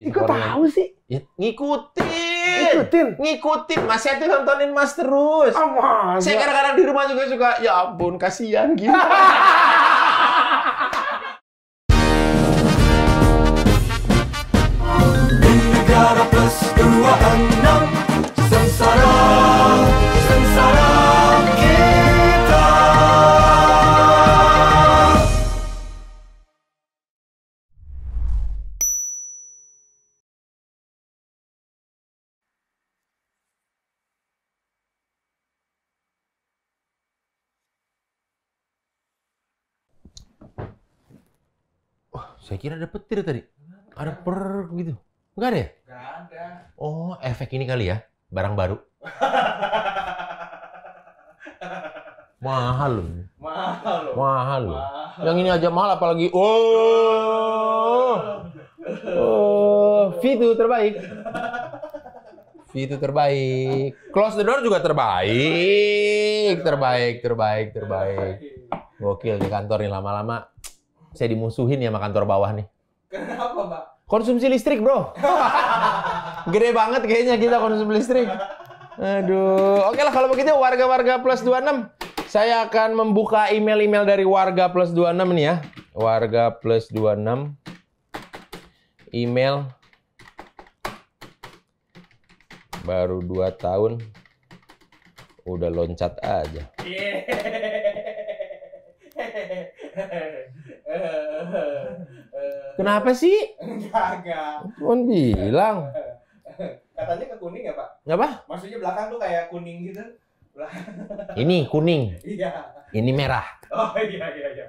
Ikut iya, tahu sih? Ya, ngikutin. Ngikutin. Ngikutin. Mas tuh nontonin Mas terus. Oh, mas. Saya kadang-kadang di rumah juga suka, ya ampun kasihan gitu. Saya kira ada petir tadi. Ada per gitu. Enggak ada ya? Enggak ada. Oh, efek ini kali ya, barang baru. mahal loh. Mahal loh. Mahal loh. Yang ini aja mahal apalagi oh. Oh, itu terbaik. itu terbaik. Close the door juga terbaik. Terbaik, terbaik, terbaik. Gokil di kantor ini lama-lama saya dimusuhin ya sama kantor bawah nih. Kenapa, Pak? Konsumsi listrik, Bro. Gede banget kayaknya kita konsumsi listrik. Aduh. Oke lah kalau begitu warga-warga plus 26. Saya akan membuka email-email dari warga plus 26 nih ya. Warga plus 26. Email. Baru 2 tahun. Udah loncat aja. Iya. Kenapa sih? Enggak, enggak. bilang. Katanya ke kuning ya, Pak? Enggak, Pak? Maksudnya belakang tuh kayak kuning gitu. Ini kuning. Iya. Ini merah. Oh iya iya iya.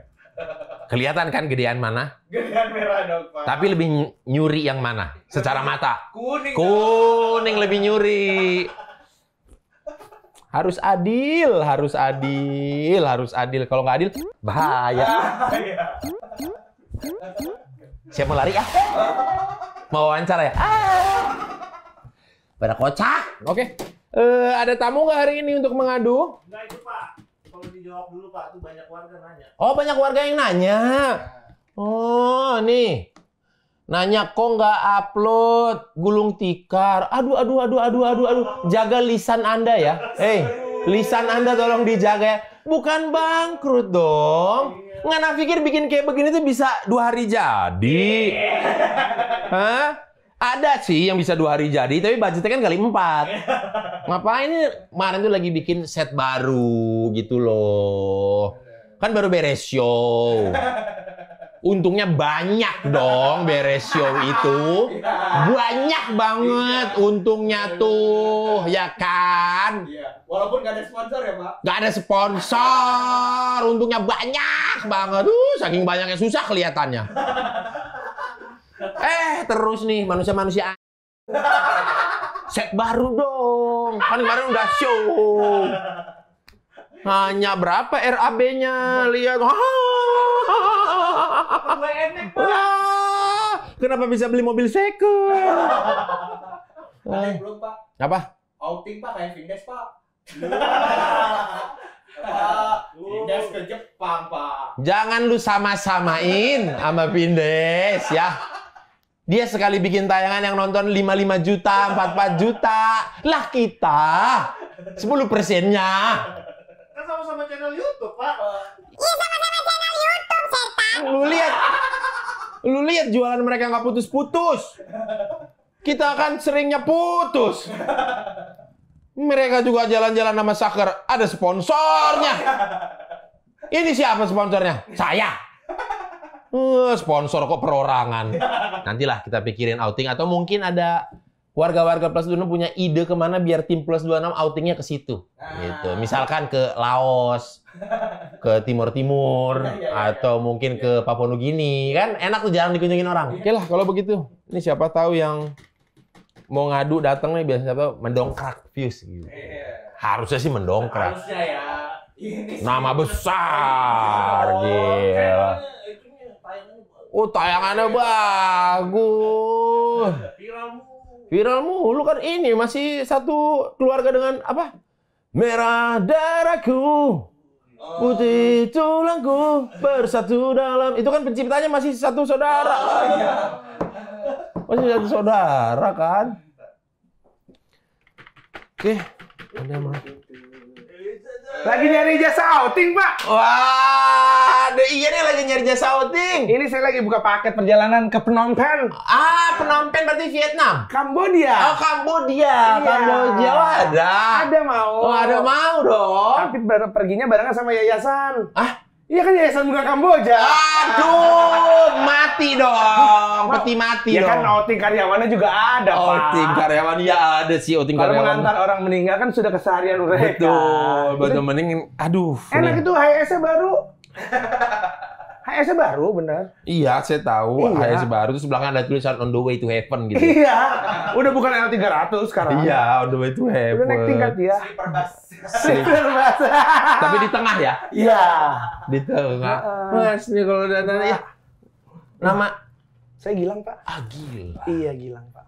Kelihatan kan gedean mana? Gedean merah dong, Pak. Tapi lebih nyuri yang mana? Secara mata. Kuning. Kuning lebih nyuri. Harus adil, harus adil, harus adil. Kalau nggak adil, bahaya. Siapa lari ah? Mau wawancara ya? Ah. Pada kocak. Oke. Uh, ada tamu nggak hari ini untuk mengadu? Enggak itu Pak. Kalau dijawab dulu Pak, itu banyak warga nanya. Oh banyak warga yang nanya. Nah. Oh nih. Nanya kok nggak upload gulung tikar. Aduh, aduh, aduh, aduh, aduh, aduh. Jaga lisan Anda ya. Eh, hey, lisan Anda tolong dijaga ya. Bukan bangkrut dong. Nggak nafikir bikin kayak begini tuh bisa dua hari jadi. Hah? Ada sih yang bisa dua hari jadi, tapi budgetnya kan kali empat. Ngapain ini kemarin tuh lagi bikin set baru gitu loh. Kan baru beres show untungnya banyak dong beres show itu. Banyak banget untungnya tuh, ya kan? Iya, walaupun gak ada sponsor ya, Pak? Gak ada sponsor. Untungnya banyak banget. Uh, saking banyaknya susah kelihatannya. Eh, terus nih manusia-manusia set baru dong. Kan kemarin udah show. Hanya berapa RAB-nya? Lihat. Kenapa bisa beli mobil second? Ada yang belum, Pak. Apa? Outing, Pak. Kayak Vindes, Pak. Pak, iya. Vindes ke Jepang, Pak. Jangan lu sama-samain sama Vindes, ya. Dia sekali bikin tayangan yang nonton 55 juta, 44 juta. Lah kita 10 persennya. Kan sama-sama channel YouTube, Pak. Oh. Iya, sama-sama channel YouTube, setan. Lu lihat. Lu lihat jualan mereka nggak putus-putus. Kita akan seringnya putus. Mereka juga jalan-jalan sama Saker, ada sponsornya. Ini siapa sponsornya? Saya. Eh, sponsor kok perorangan. Nantilah kita pikirin outing atau mungkin ada warga-warga plus 26 punya ide kemana biar tim plus 26 outingnya ke situ. Nah. Gitu. Misalkan ke Laos, ke Timur Timur, ya, ya, ya, atau iya. mungkin ke Papua Nugini. Kan enak tuh jarang dikunjungin orang. Oke lah kalau begitu. Ini siapa tahu yang mau ngadu datang nih biasanya siapa mendongkrak views gitu. Harusnya sih mendongkrak. Harusnya ya. Nama besar, oh, gila. Oh, tayangannya bagus. Viral mulu kan ini masih satu keluarga dengan apa? Merah darahku, putih tulangku bersatu dalam. Itu kan penciptanya masih satu saudara. Oh, Masih satu saudara kan? Oke, okay. ada lagi nyari jasa outing, Pak. Wah, iya nih lagi nyari jasa outing. Ini saya lagi buka paket perjalanan ke Phnom Penh. Ah, Phnom Penh berarti Vietnam. Kambodia. Oh, Kambodia. Iya. Kambodia ada. Ada mau. Oh, ada mau dong. Tapi perginya barengan sama yayasan. Ah, Iya kan Yayasan Bunga Kamboja. Aduh, mati dong. Peti mati ya kan dong. Ya kan outing karyawannya juga ada, Pak. Outing karyawan ya ada sih outing Kalau karyawan. Kalau mengantar orang meninggal kan sudah keseharian mereka. Betul, betul mending aduh. Enak itu hs nya baru. HS baru bener. Iya, saya tahu. Iya. HS baru terus sebelahnya ada tulisan on the way to heaven gitu. Iya. Udah bukan L 300 sekarang. Iya, on the way to heaven. Udah naik tingkat dia. Sleeper bus. Tapi di tengah ya? Iya. Di tengah. Mas, ini kalau udah nanya. ya. Nama saya Gilang, Pak. Ah, Gilang. Iya, Gilang, Pak.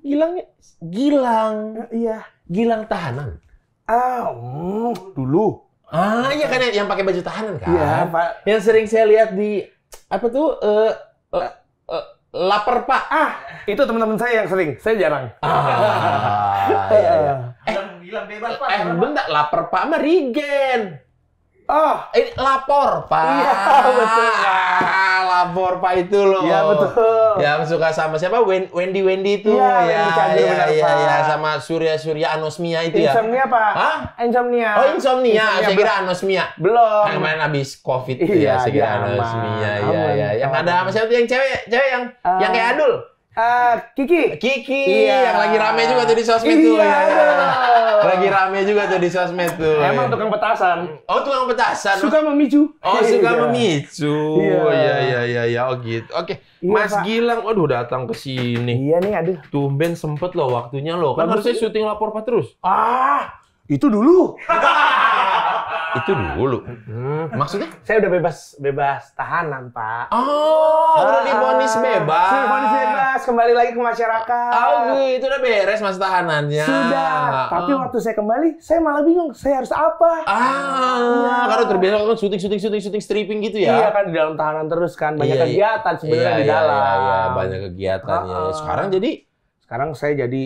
Gilang ya? Gilang. Iya. Gilang tahanan. Ah, oh, dulu. Ah, iya kan iya. yang pakai baju tahanan kan? Iya, Pak. Yang sering saya lihat di apa tuh uh, uh, lapar pak ah itu teman-teman saya yang sering saya jarang ah iya, iya. eh bilang bebas pak eh bentar lapar pak sama Ah, ini eh, lapor, Pak. Iya, betul. Ah, lapor Pak itu loh. Iya, betul. Yang suka sama siapa? Wendy Wendy itu. Iya, ya, Wendy ya, benar, ya, ya, sama Surya Surya Anosmia itu ya. Insomnia, Pak. Hah? Insomnia. Oh, insomnia. insomnia. Saya kira Anosmia. Belum. Yang main habis Covid itu ya, iya, ya, saya kira ya, Anosmia. Iya, iya, iya. Yang ada sama siapa yang cewek? Cewek yang uh, yang kayak Adul. Uh, Kiki. Kiki iya. yang lagi rame juga tuh di sosmed iya. tuh. Iya. Ya. Lagi rame juga tuh di sosmed tuh. Emang tukang petasan. Oh, tukang petasan. Suka memicu. Oh, suka iya. memicu. Iya, iya, iya, iya. iya. Oh, gitu. Oke. Okay. Iya, Mas Pak. Gilang, waduh datang ke sini. Iya nih, aduh. Tumben sempet loh waktunya loh. Kan harusnya syuting lapor Pak terus. Ah, itu dulu. Itu dulu. Hmm. Maksudnya? Saya udah bebas bebas tahanan, Pak. Oh, oh udah ah. divonis bebas. Sudah divonis bebas, kembali lagi ke masyarakat. Oh, itu udah beres masa tahanannya. Sudah. Tapi oh. waktu saya kembali, saya malah bingung, saya harus apa? Ah, ya. karena terbiasa kan syuting syuting syuting syuting stripping gitu ya. Iya kan di dalam tahanan terus kan banyak iya, iya. kegiatan sebenarnya iya, di iya, dalam. Iya, iya, banyak kegiatannya ah, ya. Sekarang jadi sekarang saya jadi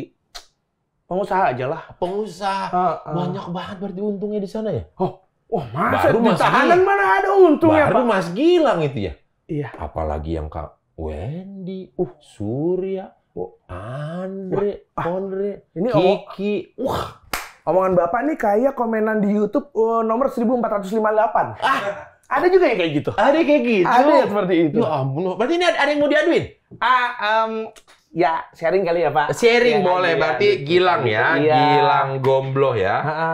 pengusaha aja lah. Pengusaha. Uh, uh. Banyak banget berarti untungnya di sana ya? Oh, Wah, masa baru di mas tahanan mana ada untungnya, baru Pak? Baru Mas Gilang itu ya? Iya. Apalagi yang Kak Wendy, uh, Surya, uh, Andre, ah. Andre, ini Kiki. wah, omongan Bapak nih kayak komenan di YouTube uh, nomor 1458. Ah, ada juga yang kayak gitu. Ada kayak gitu. Ada yang seperti itu. Ya ampun, berarti ini ada, ada yang mau diaduin? Ah, um, ya sharing kali ya Pak. Sharing ya, boleh, ya, berarti ya, Gilang ya, iya. Gilang Gombloh ya. Ha -ha.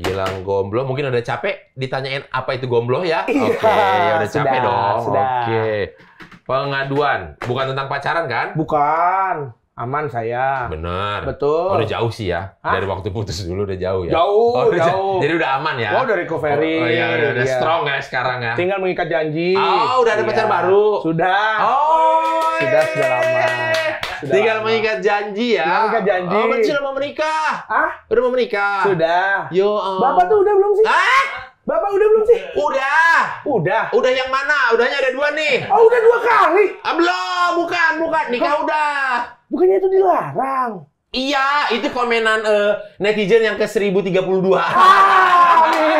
Gilang Gombloh mungkin udah capek ditanyain apa itu Gombloh ya. Iya, Oke, okay, ya udah sudah, capek dong. Sudah. Oke. Pengaduan, bukan tentang pacaran kan? Bukan aman saya. benar Betul. Oh, udah jauh sih ya. Hah? Dari waktu putus dulu udah jauh ya. Jauh, oh, jauh. Jadi udah aman ya. Oh, udah recovery. Oh, oh iya, udah, udah iya. strong ya sekarang ya. Tinggal mengikat janji. Oh, udah ada iya. pacar baru. Sudah. Oh. Sudah iya. sudah lama. Sudah Tinggal lama. mengikat janji ya. Tinggal mengikat janji. Oh, berarti sudah mau menikah. Ah? Udah mau menikah. Sudah. Yo. Um. Bapak tuh udah belum sih? Ah? Bapak udah belum sih? Udah. Udah. Udah yang mana? Udahnya ada dua nih. Oh, udah dua kali. Ah, belum, bukan, bukan. Nikah Kok? udah. Bukannya itu dilarang. Iya, itu komenan uh, netizen yang ke 1032. Ah,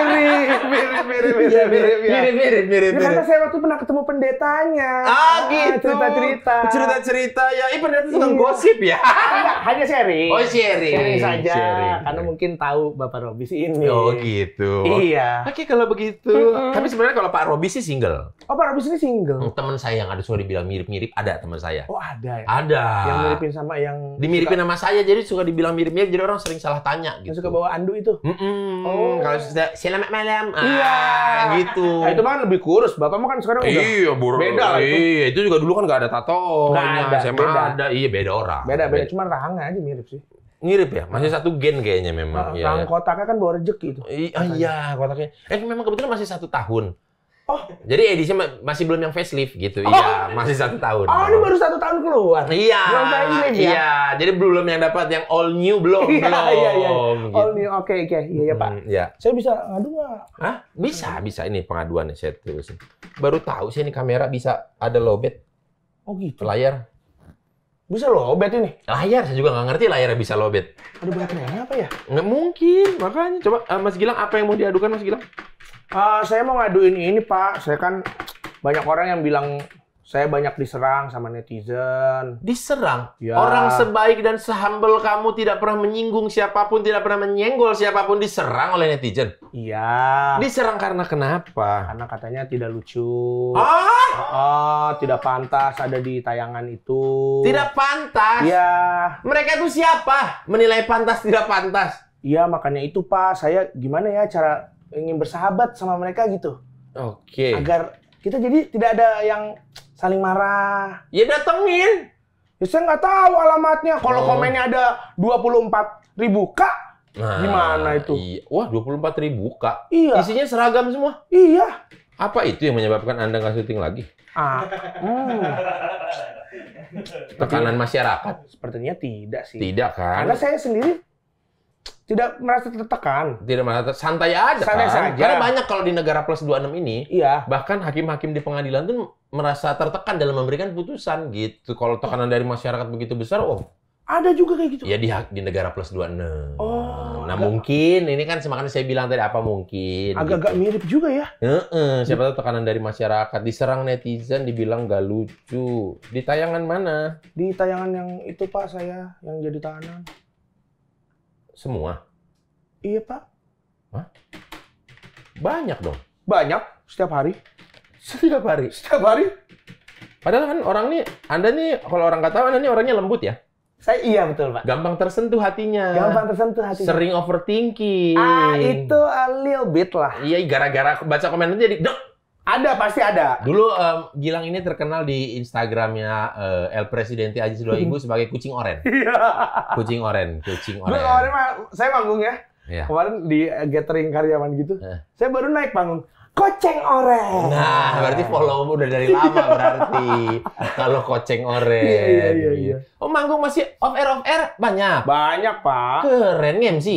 mirip, mirip, mirip, mirip, iya, ya. mirip, mirip, mirip, mirip, mirip. mirip, karena saya waktu pernah ketemu pendetanya. Ah, ah gitu. Cerita-cerita. Cerita-cerita, ya. Ini pendeta itu tentang iya. gosip ya? Enggak, hanya sharing. Oh, sharing. Sharing saja. Sharing. Karena mungkin tahu Bapak sih ini. Oh, gitu. Iya. Oke, kalau begitu. -hmm. Tapi sebenarnya kalau Pak Robi sih single. Oh, Pak Robi sih single. Hmm, teman saya yang ada suara bilang mirip-mirip, ada teman saya. Oh, ada ya? Ada. Yang miripin sama yang... Dimiripin suka. sama saya aja jadi suka dibilang mirip-mirip jadi orang sering salah tanya gitu. suka bawa andu itu. Mm -mm. Oh. Kalau sudah selamat malam. Ah, iya. Gitu. Nah, itu kan lebih kurus. Bapak mah kan sekarang udah Iya, bro. Beda lah itu. Iya, itu juga dulu kan gak ada tato. Gak ada. SMA beda. ada. Iya, beda orang. Beda, beda. cuma rahangnya aja mirip sih. Mirip ya, masih satu gen kayaknya memang. Nah, ya, ya. kotaknya kan bawa rejeki itu. Ah, iya, kotaknya. Eh memang kebetulan masih satu tahun. Oh. Jadi edisi masih belum yang facelift gitu. Oh. Iya, masih satu tahun. Oh, ini baru satu tahun keluar. Iya. Belum facelift ya. Iya, jadi belum yang dapat yang all new belum. Iya, belum. iya, iya. Gitu. All new. Oke, okay, oke. Okay. Iya, iya, Pak. Hmm, Saya bisa ngadu nggak? Hah? Bisa, bisa ini pengaduan saya terus. Baru tahu sih ini kamera bisa ada lobet. Oh gitu. Layar. Bisa lobet ini? Layar, saya juga nggak ngerti layarnya bisa lobet. Ada baterainya apa ya? Nggak mungkin, makanya. Coba uh, Mas Gilang, apa yang mau diadukan Mas Gilang? Uh, saya mau ngaduin ini Pak. Saya kan banyak orang yang bilang saya banyak diserang sama netizen. Diserang? Ya. Orang sebaik dan sehambel kamu tidak pernah menyinggung siapapun, tidak pernah menyenggol siapapun diserang oleh netizen. Iya. Diserang karena kenapa? Karena katanya tidak lucu. Ah? Oh, oh, tidak pantas ada di tayangan itu. Tidak pantas? Iya. Mereka itu siapa? Menilai pantas tidak pantas? Iya, makanya itu Pak, saya gimana ya cara ingin bersahabat sama mereka gitu. Oke. Okay. Agar kita jadi tidak ada yang saling marah. Ya datengin. Ya saya nggak tahu alamatnya. Kalau oh. komennya ada 24 ribu kak, nah, gimana itu? Iya. Wah 24 ribu kak. Iya. Isinya seragam semua. Iya. Apa itu yang menyebabkan anda nggak syuting lagi? Ah, hmm. Tekanan masyarakat. Sepertinya tidak sih. Tidak kan? Karena saya sendiri tidak merasa tertekan. Tidak merasa santai aja santai kan. Saja. Karena banyak kalau di negara plus 26 ini, iya. bahkan hakim-hakim di pengadilan tuh merasa tertekan dalam memberikan putusan gitu. Kalau tekanan dari masyarakat begitu besar, oh ada juga kayak gitu. Ya di di negara plus 26. Oh. Nah, agak, mungkin ini kan semakin saya bilang tadi apa mungkin. Agak-agak gitu. mirip juga ya. Heeh, siapa tahu tekanan dari masyarakat diserang netizen dibilang gak lucu. Di tayangan mana? Di tayangan yang itu Pak saya yang jadi tahanan. Semua? Iya, Pak. Hah? Banyak dong? Banyak. Setiap hari. Setiap hari? Setiap hari. Padahal kan orang ini, Anda nih, kalau orang kata Anda nih orangnya lembut ya? Saya iya betul pak. Gampang tersentuh hatinya. Gampang tersentuh hatinya. Sering overthinking. Ah itu a little bit lah. Iya gara-gara baca komen jadi dok ada pasti ada. Dulu um, Gilang ini terkenal di Instagramnya uh, El Presidente Aji Ibu sebagai kucing oren. Iya. kucing oren, kucing oren. Dulu kemarin saya manggung ya. Yeah. Kemarin di eh, gathering karyawan gitu. Eh. Saya baru naik panggung. Koceng oren. Nah, berarti follow udah dari lama berarti. Kalau koceng oren. Iya, iya, iya, gitu. iya. Oh, manggung masih off air off air banyak. Banyak, Pak. Keren nih MC.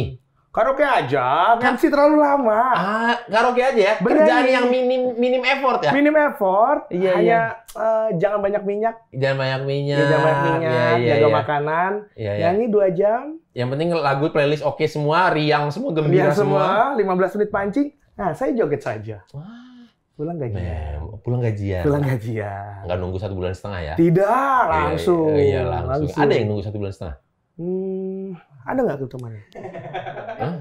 Karaoke aja, kan sih terlalu lama. Ah, karaoke aja ya. Bener. Kerjaan yang minim minim effort ya. Minim effort. Iya, hanya iya. Uh, jangan banyak minyak. Jangan banyak minyak. Ya, jangan banyak minyak. Iya, iya, jaga iya. makanan. Iya, iya. Nyanyi dua jam. Yang penting lagu playlist oke okay semua, riang semua, gembira riang semua. semua. 15 menit pancing. Nah, saya joget saja. Wah. Pulang gajian. Nah, pulang gajian. Pulang gajian. Gak nunggu satu bulan setengah ya? Tidak, iya, iya, langsung. Iya, iya, langsung. langsung. Ada yang nunggu satu bulan setengah? Hmm, ada nggak temannya? Hah?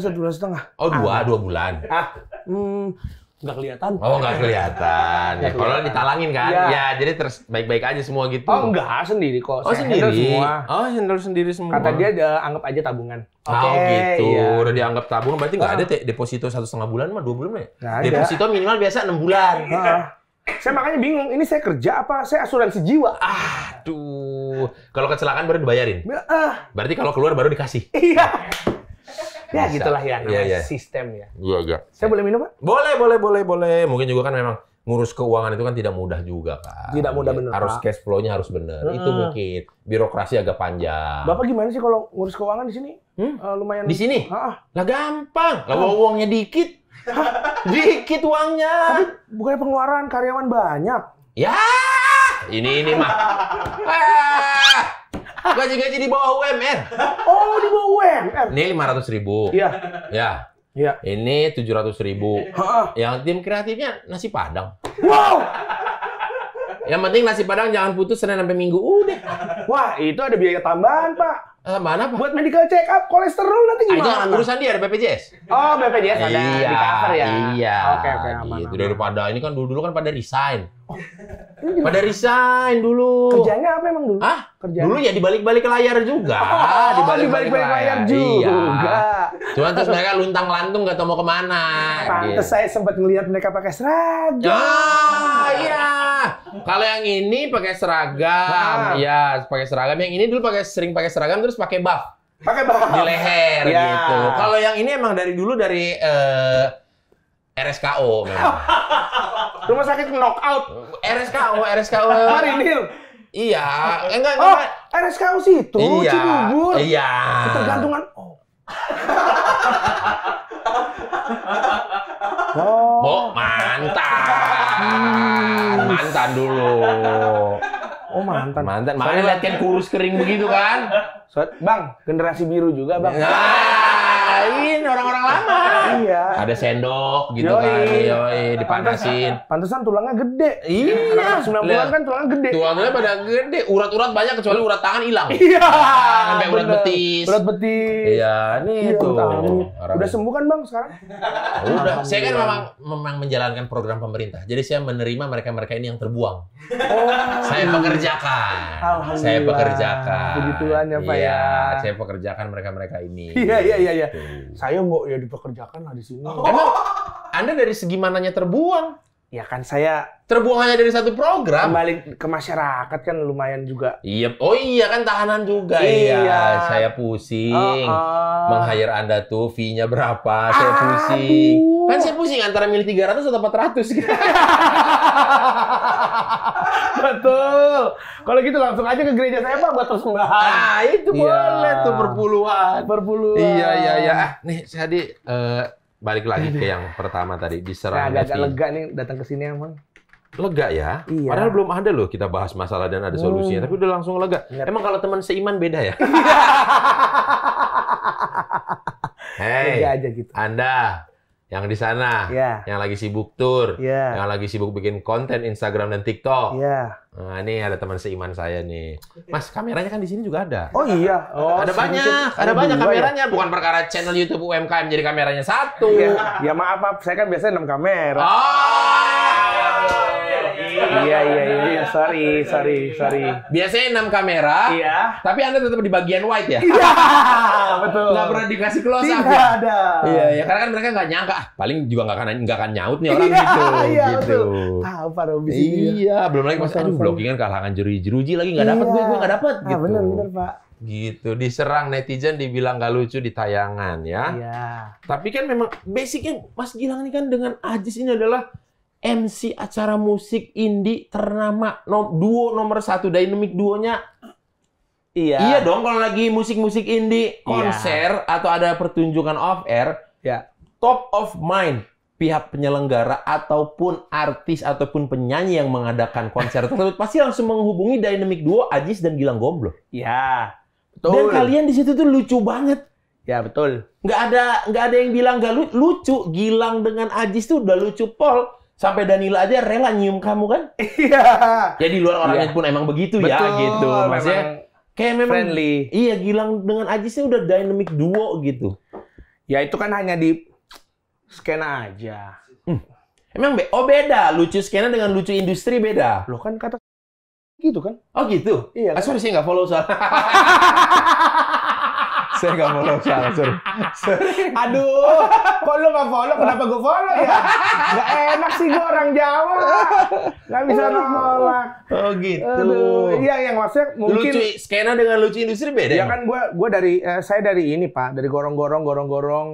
Satu bulan setengah. Oh dua, dua bulan. Ah, hmm, nggak kelihatan. Oh nggak kelihatan. ya, kalau ditalangin kan, ya, ya jadi terus baik-baik aja semua gitu. Oh enggak, sendiri kok. Oh Saya sendiri. Semua. Oh handle sendiri semua. Kata dia ada anggap aja tabungan. Okay, ah, oh gitu, iya. udah dianggap tabungan berarti nggak oh. ada deposito satu setengah bulan mah dua bulan ya? Nggak ada. Deposito minimal biasa enam bulan. Saya makanya bingung, ini saya kerja apa? Saya asuransi jiwa. Aduh. Kalau kecelakaan baru dibayarin. Uh. Berarti kalau keluar baru dikasih. Iya. Ya Bisa. gitulah ya iya, namanya ya, ya. sistem ya. Iya, iya. Saya boleh minum, Pak? Boleh, boleh, boleh, boleh. Mungkin juga kan memang ngurus keuangan itu kan tidak mudah juga kan. Tidak mudah ya, benar. Harus Pak. cash flow-nya harus benar. Hmm. Itu mungkin birokrasi agak panjang. Bapak gimana sih kalau ngurus keuangan di sini? Hmm? Uh, lumayan. Di sini? Heeh. Lah gampang. Lah uangnya dikit. Dikit uangnya. Tapi bukan pengeluaran karyawan banyak. Ya, ini ini mah. Ah, gaji gaji di bawah UMR. Oh, di bawah UMR. Ini lima ratus ribu. Iya. Ya. Iya. Ini tujuh ratus ribu. Yang tim kreatifnya nasi padang. Wow. Yang penting nasi padang jangan putus senin sampai minggu udah. Wah, itu ada biaya tambahan pak. Tambahan apa? Buat medical check up kolesterol nanti ah, gimana? Aja, urusan dia ada BPJS. Oh, BPJS ada iya, di cover ya. Iya. Oke, okay, oke okay, gitu, aman. Daripada ini kan dulu-dulu kan pada resign. Pada resign dulu. Kerjanya apa emang dulu? Hah? Kerjanya? Dulu ya dibalik-balik ke layar juga. Oh, dibalik-balik ke layar, layar juga. Iya. Cuman terus mereka luntang lantung gak tau mau kemana. Pantes gitu. saya sempat ngeliat mereka pakai seragam. Ah, iya. Kalau yang ini pakai seragam, ya pakai seragam. Yang ini dulu pakai sering pakai seragam terus pakai buff. Pakai buff di leher ya. gitu. Kalau yang ini emang dari dulu dari uh, RSKO memang. Rumah sakit knockout. RSKO, RSKO. Marinil. Iya, eh, enggak enggak. Oh, RSKO situ, iya, Cibubur. Iya. Ketergantungan. Oh. oh. oh. mantan. Hmm. Mantan dulu. Oh mantan. Mantan. mana lihat kan kurus kering begitu kan. Bang, generasi biru juga, Bang. Nah ngapain orang-orang lama. Iya. Ada sendok gitu yoi. kan, yoi, dipanasin. Pantesan tulangnya gede. Iya. Sembilan bulan kan tulangnya gede. Tulangnya pada gede, urat-urat banyak kecuali urat tangan hilang. Iya. Sampai urat betis. Urat betis. Iya, ini iya, itu. Udah sembuh kan bang sekarang? Udah. Saya kan memang memang menjalankan program pemerintah. Jadi saya menerima mereka-mereka ini yang terbuang. Oh. Saya pekerjakan. Saya pekerjakan. Begituan ya Pak iya, ya. Saya pekerjakan mereka-mereka ini. Iya, iya, iya. iya saya mau ya dipekerjakan lah di sini. Oh. anda dari segi mananya terbuang ya kan saya terbuang hanya dari satu program kembali ke masyarakat kan lumayan juga iya yep. oh iya kan tahanan juga iya, iya. saya pusing uh oh, -uh. Oh. meng anda tuh fee-nya berapa saya pusing kan saya pusing antara milih 300 atau 400 betul kalau gitu langsung aja ke gereja saya pak buat persembahan Nah itu iya. boleh tuh perpuluhan perpuluhan iya iya iya ah, nih saya di uh, eh, balik lagi ke yang pertama tadi diserang nah, agak, lega nih datang ke sini emang lega ya iya. padahal belum ada loh kita bahas masalah dan ada solusinya hmm. tapi udah langsung lega Ngerti. emang kalau teman seiman beda ya iya. Hei, aja gitu. Anda yang di sana, yeah. yang lagi sibuk tur, yeah. yang lagi sibuk bikin konten Instagram dan TikTok. Yeah. Nah, ini ada teman seiman saya nih. Mas, kameranya kan di sini juga ada. Oh iya. Oh, ada banyak, ada, ada banyak ya. kameranya. Ya? Bukan perkara channel YouTube UMKM jadi kameranya satu. Iya. ya maaf, maaf. Saya kan biasanya enam kamera. Oh. Iya, iya iya iya sorry sorry sorry. Biasanya enam kamera. Iya. Tapi Anda tetap di bagian wide ya? Iya. betul. nggak pernah dikasih close Tidak up. ya? ada. Iya iya karena kan mereka nggak nyangka ah, paling juga nggak akan nggak akan nyaut nih orang iya, gitu. Iya gitu. Tahu Pak Robi Iya, belum lagi pas aduh blockingan kalangan jeruji-jeruji lagi nggak dapat iya. gue gue nggak dapat ah, gitu. bener bener Pak gitu diserang netizen dibilang gak lucu di tayangan ya. Iya. Tapi kan memang basicnya Mas Gilang ini kan dengan Ajis ini adalah MC acara musik indie ternama nom duo nomor satu dynamic duonya iya iya dong kalau lagi musik-musik indie iya. konser iya. atau ada pertunjukan off air ya top of mind pihak penyelenggara ataupun artis ataupun penyanyi yang mengadakan konser tersebut pasti langsung menghubungi dynamic duo Ajis dan Gilang Gomblo Iya, betul dan kalian di situ tuh lucu banget Ya betul. Nggak ada nggak ada yang bilang nggak lucu. Gilang dengan Ajis tuh udah lucu Paul. Sampai Danila aja rela nyium kamu kan? Iya. Jadi ya, luar orangnya iya. pun emang begitu ya, Betul, ya gitu. Maksudnya memang kayak memang friendly. Iya, Gilang dengan Ajisnya udah dynamic duo gitu. Ya itu kan hanya di scan aja. Hmm. Emang be oh beda, lucu skena dengan lucu industri beda. Loh kan kata gitu kan? Oh gitu. Iya. Ah, kan? sih nggak follow soal. saya nggak follow salah sorry. sorry. Aduh, kok lu nggak follow? Kenapa gue follow ya? Gak enak sih gue orang Jawa. Gak bisa nolak. Oh gitu. Iya, yang maksudnya mungkin. Lucu, skena dengan lucu industri beda. Iya ya kan gue gue dari eh, saya dari ini pak, dari gorong-gorong, gorong-gorong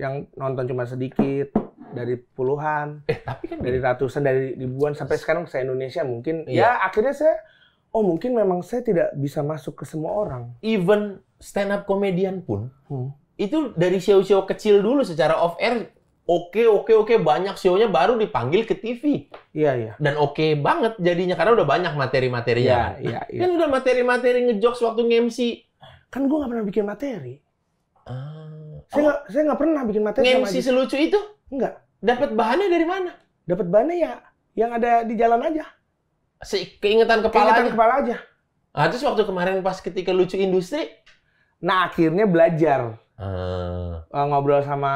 yang nonton cuma sedikit dari puluhan. Eh tapi kan dari ratusan, dari ribuan sampai sekarang saya Indonesia mungkin. Iya. Ya akhirnya saya oh mungkin memang saya tidak bisa masuk ke semua orang. Even stand up komedian pun hmm. itu dari show-show kecil dulu secara off air oke okay, oke okay, oke okay, banyak show-nya baru dipanggil ke TV. Iya iya. Dan oke okay banget jadinya karena udah banyak materi-materinya. Iya iya. Kan udah materi-materi ngejokes waktu nge-MC. Kan gue nggak pernah bikin materi. Ah. saya nggak oh. saya gak pernah bikin materi. Nge-MC selucu itu? Enggak. Dapat bahannya dari mana? Dapat bahannya ya yang ada di jalan aja. Se keingetan kepala keingetan aja. kepala aja nah, terus waktu kemarin pas ketika lucu industri nah akhirnya belajar Hmm. ngobrol sama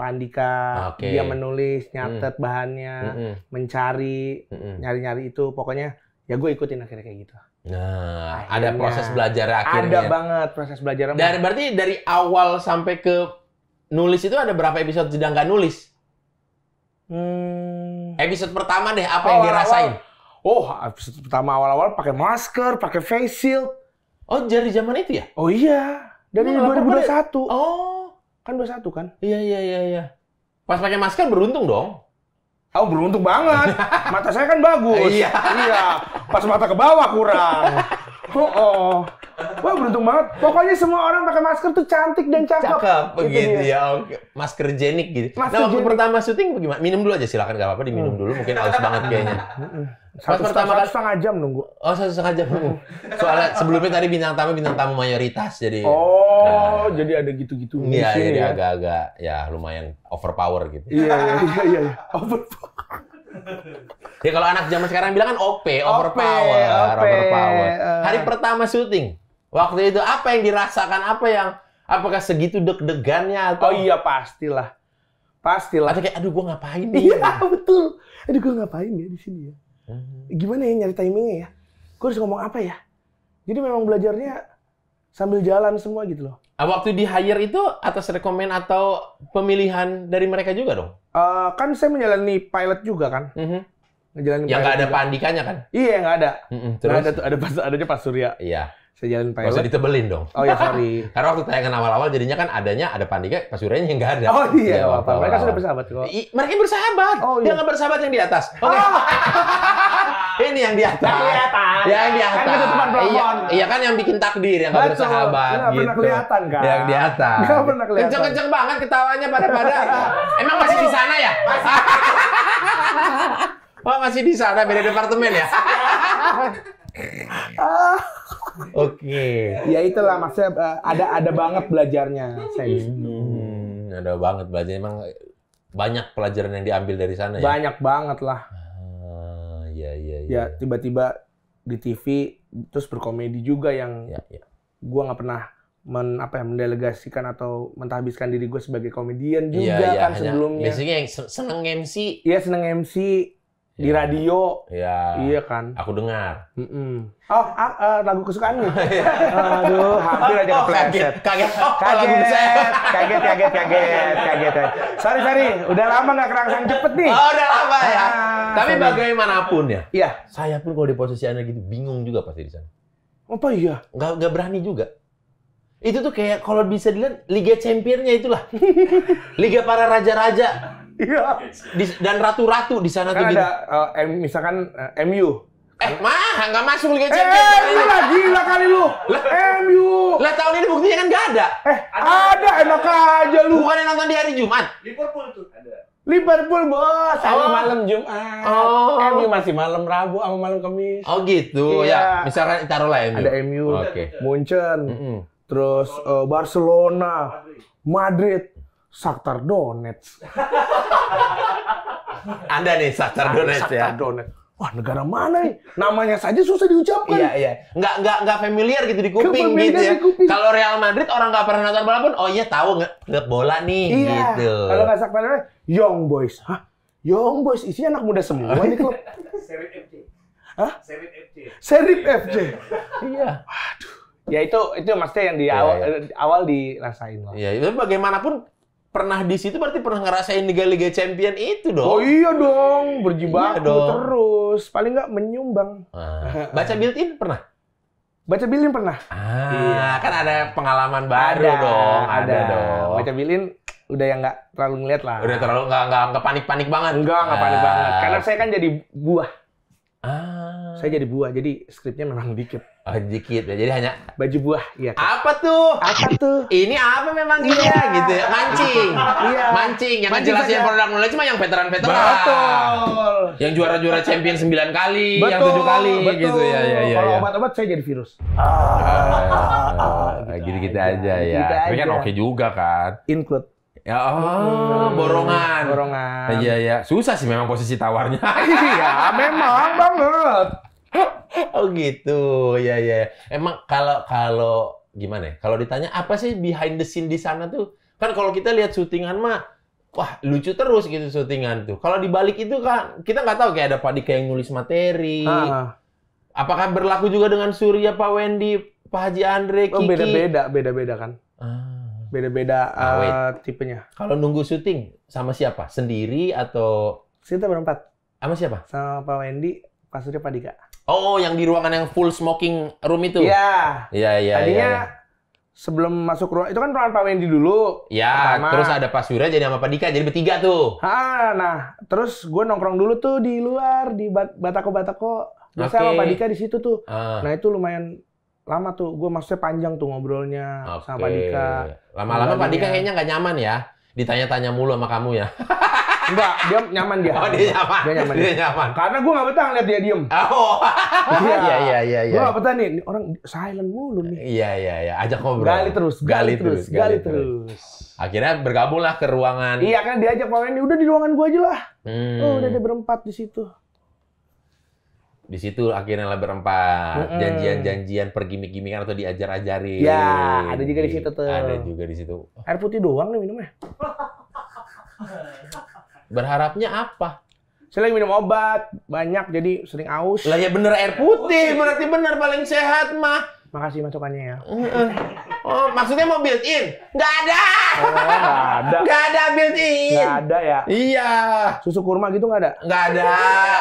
Pak Andika okay. dia menulis nyatet hmm. bahannya hmm mencari nyari-nyari mm itu pokoknya ya gue ikutin akhirnya kayak gitu nah akhirnya, ada proses belajar akhirnya ada ya. banget proses belajar dari berarti dari awal sampai ke nulis itu ada berapa episode sedang nggak nulis hmm. episode pertama deh apa oh, yang dirasain awal, Oh, pertama awal-awal pakai masker, pakai face shield. Oh, dari zaman itu ya? Oh iya. Dari nah, 2021. Oh. Kan 21 kan? Iya, iya, iya, iya. Pas pakai masker beruntung dong. Oh, beruntung banget. Mata saya kan bagus. iya. iya. Pas mata ke bawah kurang. Oh, oh. Wah beruntung banget. Pokoknya semua orang pakai masker tuh cantik dan cakep. Cakep, begitu gitu ya. Oke. Masker jenik gitu. Masker nah waktu jenik. pertama syuting bagaimana? Minum dulu aja silakan gak apa-apa diminum hmm. dulu. Mungkin haus banget kayaknya. Hmm. Satu pas pertama kali setengah jam nunggu. Oh, satu setengah jam nunggu. Soalnya sebelumnya tadi bintang tamu bintang tamu mayoritas jadi. Oh, nah, jadi ada gitu-gitu Iya, jadi ya. agak-agak ya lumayan overpower gitu. Iya iya, iya, iya, iya, Overpower. ya kalau anak zaman sekarang bilang kan OP, overpower, OP, overpower. Eh. Hari pertama syuting. Waktu itu apa yang dirasakan? Apa yang apakah segitu deg-degannya atau Oh iya, pastilah. Pastilah. Atau kayak aduh gua ngapain nih? Iya, betul. Aduh gua ngapain ya di sini ya? Hmm. Gimana ya nyari timingnya ya? Gue harus ngomong apa ya? Jadi memang belajarnya sambil jalan semua gitu loh. Ah, waktu di hire itu atas rekomen atau pemilihan dari mereka juga dong? Uh, kan saya menjalani pilot juga kan. Mm -hmm. yang nggak ada pandikanya pandikannya kan? Iya nggak ada. Mm -hmm, terus? Nah, ada tuh ada pas ada aja Pak Surya. Iya sejalan pilot. Gak usah ditebelin dong. Oh iya, sorry. Karena waktu tayangan awal-awal jadinya kan adanya ada Pandika, Pak Suryanya yang nggak ada. Oh iya, ya, apa. Mereka sudah bersahabat kok. I, mereka bersahabat. Oh, iya. Dia nggak bersahabat yang di atas. Oh. Oke. Okay. Oh. Ini yang di atas. Yang di atas. Yang di kan atas. Kan itu teman pelakon. Iya, iya kan yang bikin takdir yang nggak bersahabat. Nggak gitu. pernah kelihatan kan. Yang di atas. Nggak pernah kelihatan. Kenceng-kenceng banget ketawanya pada-pada. Emang masih di sana ya? Masih. Wah oh, masih di sana beda departemen ya. Oke. Okay. Ya itulah maksudnya eh, ada ada banget belajarnya saya Hmm, ada banget belajar emang banyak pelajaran yang diambil dari sana ya. Banyak banget lah. Ah, iya, iya, ya ya ya. Ya tiba-tiba di TV terus berkomedi juga yang ya, ya. gua nggak pernah men apa ya mendelegasikan atau mentahbiskan diri gue sebagai komedian iya, juga ya, ya, kan hanya, sebelumnya. Biasanya yang seneng MC. Iya seneng MC di ya. radio. Iya. Iya kan. Aku dengar. Mm -mm. Oh, uh, uh, lagu kesukaanmu. Iya. Aduh, hampir aja oh, kepleset. Oh, kaget. Kaget. Oh, kaget. kaget, kaget, kaget, kaget, Sorry, sorry. Udah lama nggak kerangsang cepet nih. Oh, udah lama ya. Ah, Tapi sorry. bagaimanapun ya. Iya. Saya pun kalau di posisi Anda gitu bingung juga pasti di sana. Apa iya? Nggak, nggak berani juga. Itu tuh kayak kalau bisa dilihat Liga Championnya itulah. Liga para raja-raja Iya. dan ratu-ratu di sana kan tuh. Ada uh, M, misalkan uh, MU. Eh, mah nggak masuk Liga eh, Champions. Eh, gila, gila kali lu. Lah, MU. Lah tahun ini buktinya kan nggak ada. Eh, ada, ada enak aja lu. Bukan yang nonton di hari Jumat. Liverpool tuh ada. Liverpool bos, oh. sama malam Jumat. Oh. MU masih malam Rabu sama malam Kamis. Oh gitu iya. ya. Misalkan taruhlah MU. Ada MU. Oke. Okay. Munchen. Mm -hmm. Terus uh, Barcelona, Madrid. Saktar Donetsk. Anda nih Saktar Donetsk ya. Donetsk. Wah negara mana nih? Namanya saja susah diucapkan. Iya iya. Nggak nggak nggak familiar gitu di kuping gitu ya. Kalau Real Madrid orang nggak pernah nonton bola pun, oh iya tahu nggak klub bola nih iya. gitu. Kalau nggak Shakhtar Donetsk, Young Boys. Hah? Young Boys isinya anak muda semua nih klub. Serif FC. Hah? Serif FC. Serif FC. Iya. Waduh. Ya itu itu maksudnya yang di iya, awal, ya, ya. awal dirasain loh. Iya, itu iya. bagaimanapun pernah di situ berarti pernah ngerasain liga-liga champion itu dong. Oh iya dong, berjibaku iya dong. terus, paling enggak menyumbang. Ah. Baca built-in pernah? Baca built-in pernah. Ah, iya. kan ada pengalaman baru ada, dong. Ada, ada dong. Baca built-in udah yang enggak terlalu ngeliat lah. Udah terlalu enggak enggak panik-panik banget. Enggak enggak ah. panik banget. Karena saya kan jadi buah. Ah. Saya jadi buah, jadi skripnya memang dikit. Oh, dikit ya. Jadi hanya baju buah, iya. Kan? Apa tuh? Apa tuh? Ini apa memang ya, iya. Gitu ya? gitu Mancing. iya. Mancing yang Mancing jelasin saja. produk mulai cuma yang veteran-veteran. Betul. Yang juara-juara champion sembilan kali, Betul. yang tujuh kali Betul. gitu ya ya ya. Kalau ya. obat-obat saya jadi virus. Ah. ah, ah, ah gitu, gitu aja, ya. Gitu Tapi kan oke juga kan. Include Ya, oh, hmm. borongan. Borongan. Iya, iya. Susah sih memang posisi tawarnya. Iya, memang banget. oh gitu. Iya, iya. Emang kalau kalau gimana ya? Kalau ditanya apa sih behind the scene di sana tuh? Kan kalau kita lihat syutingan mah wah lucu terus gitu syutingan tuh. Kalau dibalik itu kan kita nggak tahu kayak ada Pak Dika yang nulis materi. Ah. Apakah berlaku juga dengan Surya, Pak Wendy, Pak Haji Andre, oh, Kiki? Oh, beda-beda, beda-beda kan. Ah beda-beda uh, tipenya. Kalau nunggu syuting sama siapa? Sendiri atau? Kita berempat. Sama siapa? Sama Pak Wendy, Pak Surya Dika Oh, yang di ruangan yang full smoking room itu? Iya. Iya, iya, iya Tadinya ya, sebelum masuk ruang, itu kan ruangan Pak Wendy dulu. Ya, terus ada Pak Surya jadi sama Pak Dika, jadi bertiga tuh. Ha, ah, nah, terus gue nongkrong dulu tuh di luar, di Batako-Batako. Okay. Saya sama Pak Dika di situ tuh. Ah. Nah, itu lumayan lama tuh gue maksudnya panjang tuh ngobrolnya okay. sama Pak Dika. Lama-lama Pak Dika kayaknya nggak nyaman ya. Ditanya-tanya mulu sama kamu ya. Enggak, dia nyaman dia. Oh, dia nyaman. Dia nyaman. Dia, dia nyaman. Karena gue gak betah ngeliat dia diem. Oh. Iya, iya, iya, iya. Ya. Gue gak betah nih, orang silent mulu nih. Iya, iya, iya. Ajak ngobrol. Gali terus, gali, terus, gali terus. Akhirnya bergabunglah ke ruangan. Iya, kan diajak Pak Wendy, ya udah di ruangan gue aja lah. Hmm. Oh, udah ada berempat di situ di situ akhirnya lah berempat mm janjian-janjian pergi gimikan atau diajar-ajarin. Ya, ada juga di situ tuh. Ada juga di situ. Air putih doang nih minumnya. Berharapnya apa? Saya minum obat banyak jadi sering aus. Lah ya bener air putih berarti bener paling sehat mah. Makasih masukannya ya. Oh, maksudnya mau built in? Nggak ada. Oh, nggak ada. Nggak ada built in. Nggak ada ya. Iya. Susu kurma gitu nggak ada. Nggak ada.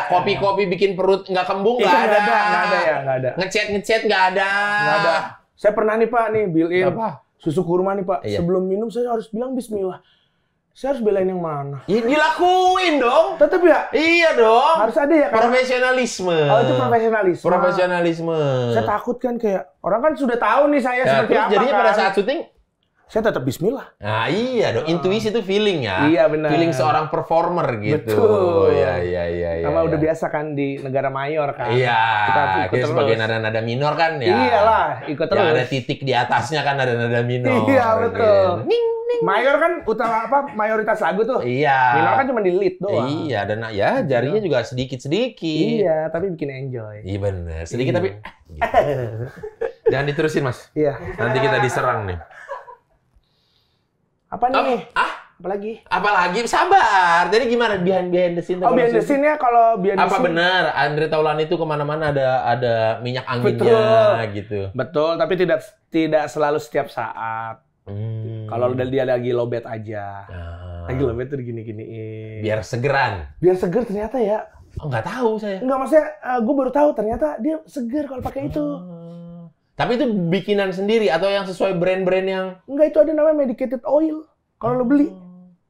Kopi-kopi bikin perut nggak kembung nggak ada. Nggak ada. Nggak ada ya. Nggak ada. Ngecet ngecet nggak ada. Nggak ada. Saya pernah nih Pak nih built in. Apa? Susu kurma nih Pak. Iya. Sebelum minum saya harus bilang Bismillah. Saya harus belain yang mana? Ya, dilakuin dong. Tetap ya? Iya dong. Harus ada ya kan? Profesionalisme. Oh, itu profesionalisme. Profesionalisme. Saya takut kan kayak orang kan sudah tahu nih saya ya, seperti apa. Jadi kan? pada saat syuting saya tetap bismillah. Nah, iya dong. Ah. Intuisi itu feeling ya. Iya benar. Feeling seorang performer gitu. Betul. Iya iya iya iya. Sama ya. udah iya. biasa kan di negara mayor kan. Iya. Kita ikut terus. sebagai nada-nada minor kan ya. Iyalah, ikut terus. Yang ada titik di atasnya kan ada nada minor. Iya betul. Gitu. Ning ning. Mayor kan utama apa mayoritas lagu tuh. Iya. Minor kan cuma di lead doang. Iya, dan ya iya. jarinya juga sedikit-sedikit. Iya, tapi bikin enjoy. Iya benar. Sedikit iya. tapi eh, gitu. Jangan diterusin, Mas. Iya. Nanti kita diserang nih. Apa nih? Oh, ah? Apalagi? Apalagi sabar. Jadi gimana behind behind the scene? Oh behind the scene-nya kalau behind Apa the scene. benar Andre Taulan itu kemana-mana ada ada minyak anginnya Betul. gitu. Betul, tapi tidak tidak selalu setiap saat. Hmm. Kalau udah dia lagi lobet aja. Ah. Lagi lobet tuh gini-giniin. Biar segeran. Biar seger ternyata ya. Enggak oh, nggak tahu saya. nggak maksudnya uh, eh, gue baru tahu ternyata dia seger kalau pakai itu. Ah. Tapi itu bikinan sendiri atau yang sesuai brand-brand yang Enggak, itu ada namanya medicated oil. Kalau lo beli oh.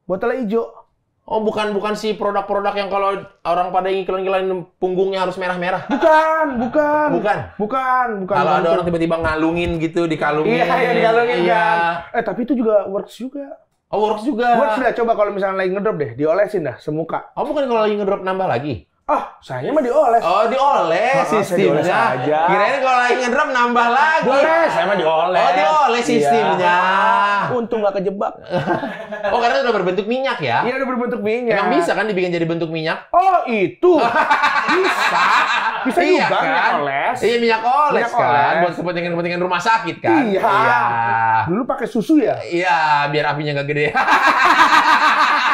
botolnya hijau. Oh, bukan bukan si produk-produk yang kalau orang pada ingin keliling-keliling punggungnya harus merah-merah. Bukan, bukan. Bukan. Bukan, bukan. Kalau ada orang tiba-tiba ngalungin gitu, dikalungin. Iya, iya dikalungin iya. kan. Eh, tapi itu juga works juga. Oh, works juga. Works udah coba kalau misalnya lagi ngedrop deh, diolesin dah semuka. Oh, bukan kalau lagi ngedrop nambah lagi. Ah, saya mah dioles. Oh, dioles nah, sistemnya. Aja. Kirain kalau lagi ngedrum nambah lagi. Boleh, saya mah dioles. Oh, dioles iya. sistemnya. Iya. Untung nggak kejebak. oh, karena udah berbentuk minyak ya? Iya, udah berbentuk minyak. Yang bisa kan dibikin jadi bentuk minyak? Oh, itu. bisa. Bisa iya, juga kan? minyak oles. Iya, minyak oles minyak kan. Oles. Buat kepentingan-kepentingan rumah sakit kan. Iya. iya. Dulu pakai susu ya? Iya, biar apinya nggak gede.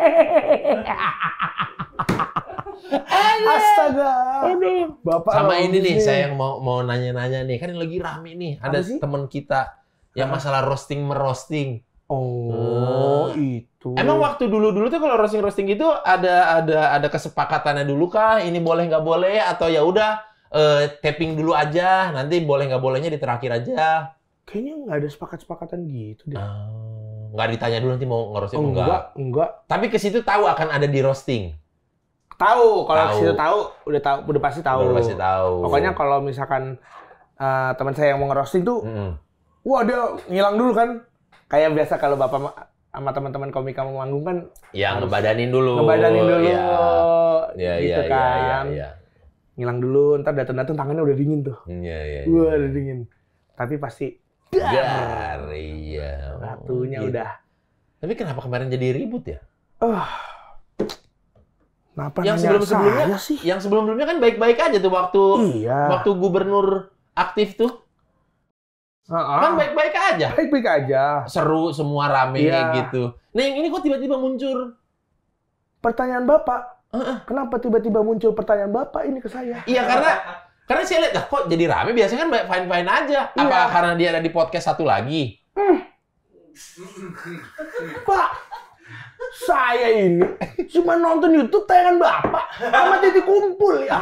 Astaga. Ini Bapak sama ini nih saya yang mau mau nanya-nanya nih. Kan lagi rame nih ada teman kita yang masalah roasting merosting. Oh, hmm. itu. Emang waktu dulu-dulu tuh kalau roasting-roasting gitu ada ada ada kesepakatannya dulu kah? Ini boleh nggak boleh atau ya udah eh, tapping dulu aja, nanti boleh nggak bolehnya di terakhir aja. Kayaknya nggak ada sepakat-sepakatan gitu deh. Oh nggak ditanya dulu nanti mau ngerosting oh, enggak. enggak enggak tapi ke situ tahu akan ada di roasting tahu kalau ke situ tahu udah tahu udah pasti tahu udah pasti tahu pokoknya kalau misalkan uh, teman saya yang mau ngerosting tuh mm. wah dia ngilang dulu kan kayak biasa kalau bapak sama teman-teman komika mau manggung kan ya ngebadanin dulu ngebadanin dulu ya, ya gitu ya, ya kan ya, ya, ya. ngilang dulu ntar datang-datang tangannya udah dingin tuh Iya iya. ya. udah dingin tapi pasti Dar, iya. Ratunya iya. udah. Tapi kenapa kemarin jadi ribut ya? Oh. Kenapa yang sebelum sebelumnya ya sih? Yang sebelum sebelumnya kan baik-baik aja tuh waktu iya. waktu gubernur aktif tuh. Uh-uh. Kan baik-baik aja. Baik-baik aja. Seru, semua rame yeah. gitu. Nah yang ini kok tiba-tiba muncul? Pertanyaan Bapak. Uh-uh. Kenapa tiba-tiba muncul pertanyaan Bapak ini ke saya? Iya karena karena saya lihat, kok jadi rame? Biasanya kan banyak fine-fine aja. Iya. karena dia ada di podcast satu lagi? Hmm. Pak, saya ini cuma nonton YouTube tayangan bapak sama titik kumpul ya.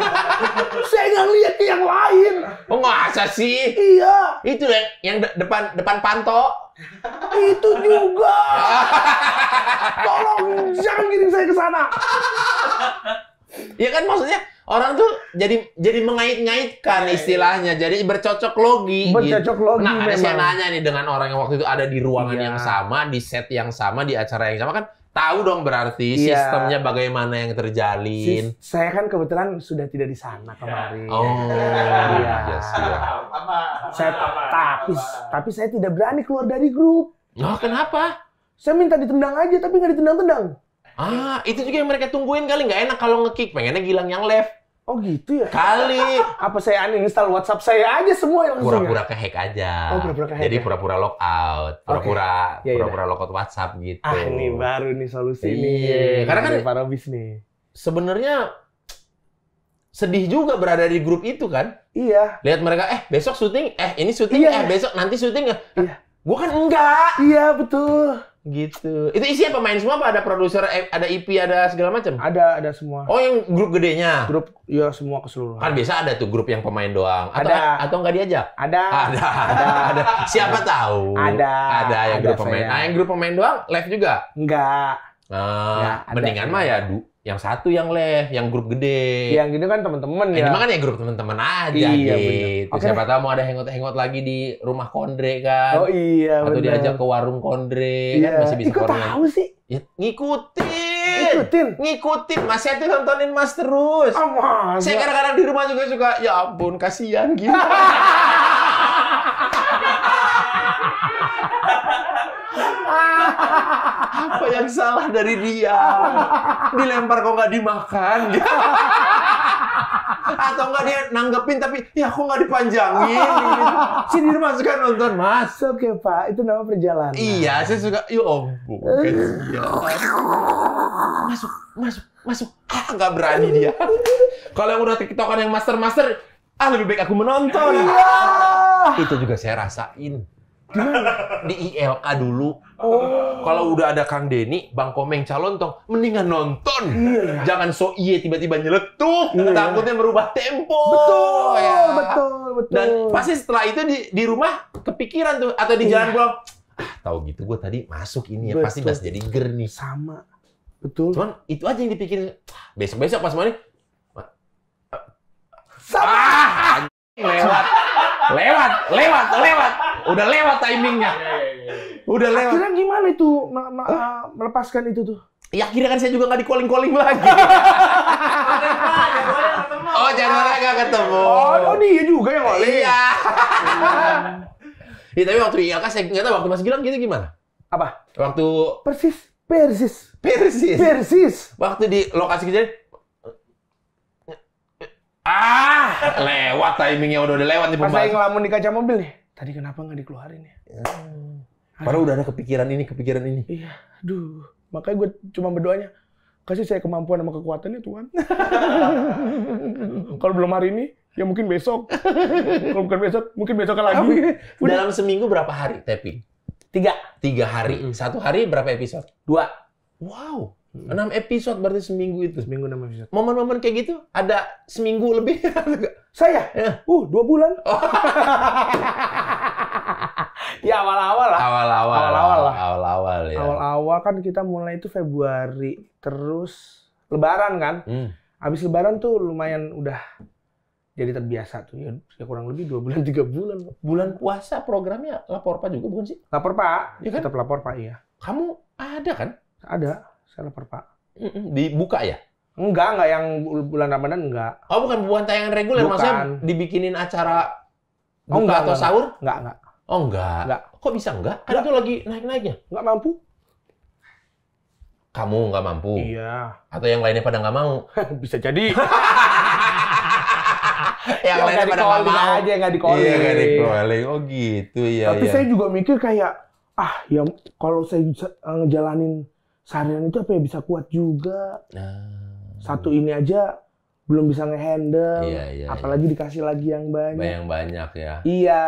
saya nggak lihat dia yang lain. Oh masa sih? Iya. Itu yang yang de depan depan panto. Itu juga. Tolong jangan kirim saya ke sana. Iya kan maksudnya orang tuh jadi jadi mengait-ngaitkan iya, iya. istilahnya, jadi bercocok logi. Gitu. Bercocok logi. Gitu. Nah, memang. ada saya nanya nih dengan orang yang waktu itu ada di ruangan iya. yang sama, di set yang sama, di acara yang sama kan tahu dong berarti sistemnya bagaimana yang terjalin. Sis, saya kan kebetulan sudah tidak di sana kemarin. Oh, iya. Yes, iya. Saya tapi tapi saya tidak berani keluar dari grup. Oh, kenapa? Saya minta ditendang aja tapi nggak ditendang-tendang. Ah, itu juga yang mereka tungguin kali. Nggak enak kalau ngekick. Pengennya Gilang yang left. Oh gitu ya? Kali. Apa saya uninstall WhatsApp saya aja semua yang Pura-pura ya? kehack aja. Oh, pura-pura kehack. Jadi ya? pura-pura ya? lockout, ya, ya. pura-pura okay. pura-pura ya, lockout WhatsApp gitu. Ah, ini baru nih solusi ini. Iya, karena kan para bisnis. Sebenarnya sedih juga berada di grup itu kan? Iya. Lihat mereka eh besok syuting, eh ini syuting, iya, eh besok nanti syuting Iya. Gua kan enggak. Iya, betul gitu itu isinya pemain semua apa ada produser eh, ada IP e ada segala macam ada ada semua oh yang grup gedenya grup ya semua keseluruhan kan biasa ada tuh grup yang pemain doang atau, ada atau nggak diajak ada ada ada, ada. siapa ada. tahu ada ada yang ada grup saya. pemain nah yang grup pemain doang live juga enggak Nah, ya, mendingan mah ya du yang satu yang leh, yang grup gede. Yang gini kan teman-teman ya. Ini mah kan ya grup teman-teman aja iya, gitu. Okay. Siapa tahu mau ada hangout-hangout lagi di rumah Kondre kan. Oh iya Atau bener. diajak ke warung Kondre kan iya. kan masih bisa Ikut tahu sih. Ya, ngikutin. Ngikutin. Ngikutin. Mas Yati nontonin Mas terus. Aman. Ah, Saya kadang-kadang di rumah juga suka, ya ampun kasihan gitu. Apa yang salah dari dia? Dilempar kok nggak dimakan? Atau nggak dia nanggepin tapi ya aku nggak dipanjangin. Sini masukkan nonton mas. Oke ya, okay, pak, itu nama perjalanan. Iya, saya suka. Yo ya Om. Ya masuk, masuk, masuk. Ah, nggak berani dia. Kalau yang udah tiktokan yang master-master, ah lebih baik aku menonton. Iya. Itu juga saya rasain. Di ILK dulu. Oh. Kalau udah ada Kang Denny, Bang Komeng calon tong, mendingan nonton. Iya. Jangan so iye tiba-tiba nyeletuk, iya. takutnya merubah tempo. Betul, ya. betul, betul. Dan pasti setelah itu di, di rumah kepikiran tuh atau di iya. jalan iya. pulang. Ah, tahu gitu gue tadi masuk ini ya, betul. pasti mas jadi ger Sama. Betul. Cuman itu aja yang dipikirin. Besok-besok pas mana? Sama. Ah, lewat. lewat, lewat, lewat. Udah lewat timingnya. Iya, iya, iya. Udah lewat. Akhirnya gimana itu ah, melepaskan itu tuh? Ya akhirnya kan saya juga nggak di calling calling lagi. oh jangan nggak ketemu. Oh, ini oh, oh, dia juga yang calling. Iya. Iya tapi waktu iya kan saya nggak tahu waktu masih Gilang gitu gimana? Apa? Waktu Persis Persis Persis Persis Waktu di lokasi kejadian Ah, lewat timingnya udah udah lewat nih pembahasan. Pas saya ngelamun di kaca mobil nih. Tadi kenapa nggak dikeluarin ya? ya. Padahal udah ada kepikiran ini, kepikiran ini. Iya, duh Makanya gue cuma berdoanya, kasih saya kemampuan sama kekuatan ya Tuhan. Kalau belum hari ini, ya mungkin besok. Kalau bukan besok, mungkin besok lagi. Dalam seminggu berapa hari Tepi Tiga. Tiga hari. Mm. Satu hari berapa episode? Dua. Wow. 6 episode berarti seminggu itu. Seminggu 6 episode. Momen-momen kayak gitu ada seminggu lebih. Saya? Ya. Uh, dua bulan. Oh. ya awal-awal lah. Awal-awal. Awal-awal lah. Awal-awal ya. Awal-awal kan kita mulai itu Februari terus lebaran kan. Hmm. Abis lebaran tuh lumayan udah jadi terbiasa tuh ya, ya kurang lebih dua bulan tiga bulan bulan puasa programnya lapor pak juga bukan sih lapor pak ya kan? tetap lapor pak iya kamu ada kan ada saya lapar pak dibuka ya enggak enggak yang bulan ramadan enggak oh bukan bukan tayangan reguler bukan. maksudnya dibikinin acara oh, buka oh, enggak, atau enggak, sahur enggak enggak oh enggak enggak kok bisa enggak kan itu lagi naik naiknya enggak mampu kamu enggak mampu iya atau yang lainnya pada enggak mau bisa jadi yang lainnya pada nggak mau aja nggak di iya nggak di calling oh gitu ya tapi ya. saya juga mikir kayak ah ya kalau saya eh, ngejalanin seharian itu apa ya bisa kuat juga. Nah. Satu ini aja belum bisa ngehandle, iya, iya, iya. apalagi iya. dikasih lagi yang banyak. Yang banyak ya. Iya,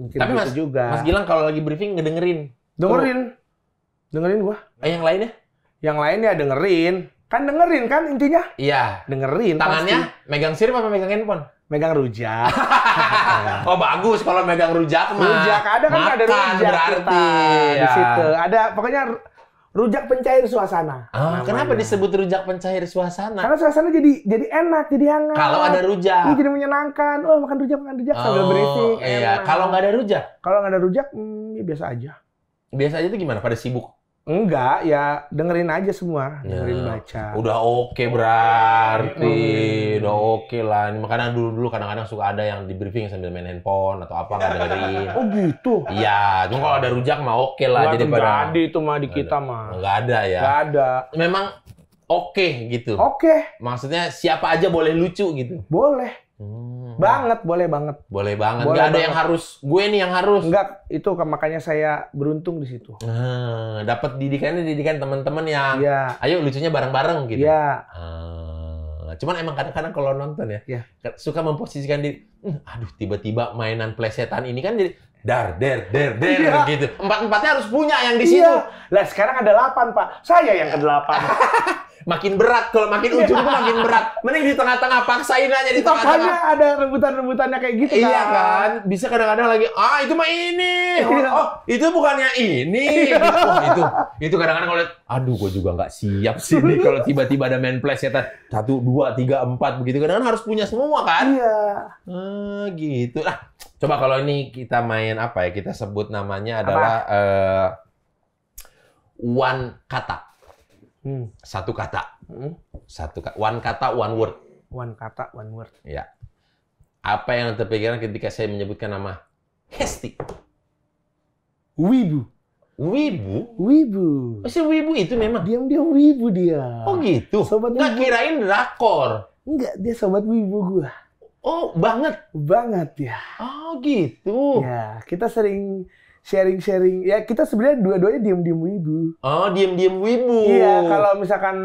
mungkin Tapi gitu mas, juga. Mas Gilang kalau lagi briefing ngedengerin. Dengerin. Tuh. Dengerin gua. Eh, yang lainnya? Yang lainnya dengerin. Kan dengerin kan intinya? Iya. Dengerin. Tangannya pasti. megang sirip apa megang handphone? megang rujak. oh bagus kalau megang rujak mah. Rujak ada kan Makan, ada rujak berarti, ya. di situ. Iya. Ada pokoknya rujak pencair suasana. Ah, kenapa disebut rujak pencair suasana? Karena suasana jadi jadi enak, jadi hangat. Kalau ada rujak. Ini iya, jadi menyenangkan. Oh, makan rujak, makan rujak oh, sambil berisik. Iya, kalau nggak ada rujak. Kalau nggak ada rujak, hmm, ya biasa aja. Biasa aja itu gimana? Pada sibuk. Enggak, ya dengerin aja semua, ya. dengerin ya. baca. Udah oke okay berarti, hmm. udah oke okay lah. Makanya dulu dulu kadang-kadang suka ada yang di briefing sambil main handphone atau apa nggak dengerin. Oh gitu. Iya, cuma kalau ada rujak mah oke okay lah. jadi pada ada itu mah di kita mah. Enggak ada ya. Enggak ada. Memang oke okay, gitu. Oke. Okay. Maksudnya siapa aja boleh lucu gitu. Boleh. Hmm. Hmm. Banget, boleh banget. Boleh banget. Boleh Gak ada yang harus. Gue nih yang harus. Enggak, itu makanya saya beruntung di situ. Hmm, ah, dapat didikannya didikan teman-teman yang ya. ayo lucunya bareng-bareng gitu. Iya. Hmm. Cuman emang kadang-kadang kalau nonton ya, ya, suka memposisikan diri, hm, aduh tiba-tiba mainan plesetan ini kan jadi dar der der der iya. gitu. Empat-empatnya harus punya yang di situ. Iya. Lah sekarang ada delapan, Pak. Saya yang ke delapan makin berat kalau makin ujung tuh makin berat mending di tengah-tengah paksain aja di tengah-tengah ada rebutan-rebutannya kayak gitu iya kan bisa kadang-kadang lagi ah itu mah ini iya. oh, itu bukannya ini oh, itu itu kadang-kadang kalau aduh gue juga nggak siap sih kalau tiba-tiba ada main place ya satu dua tiga empat begitu kadang-kadang harus punya semua kan iya ah, gitu nah coba kalau ini kita main apa ya kita sebut namanya adalah uh, eh, one kata Hmm. Satu kata. Hmm. Satu kata. One kata, one word. One kata, one word. Ya. Apa yang terpikirkan ketika saya menyebutkan nama Hesti? Wibu. Wibu? Wibu. Masih oh, Wibu itu memang? Diam-diam Wibu dia. Oh gitu? Sobat Nggak wibu. kirain drakor. Enggak, dia sobat Wibu gua. Oh, banget? Banget ya. Oh gitu? Ya, kita sering sharing-sharing ya kita sebenarnya dua-duanya diem-diem wibu oh diem-diem wibu iya kalau misalkan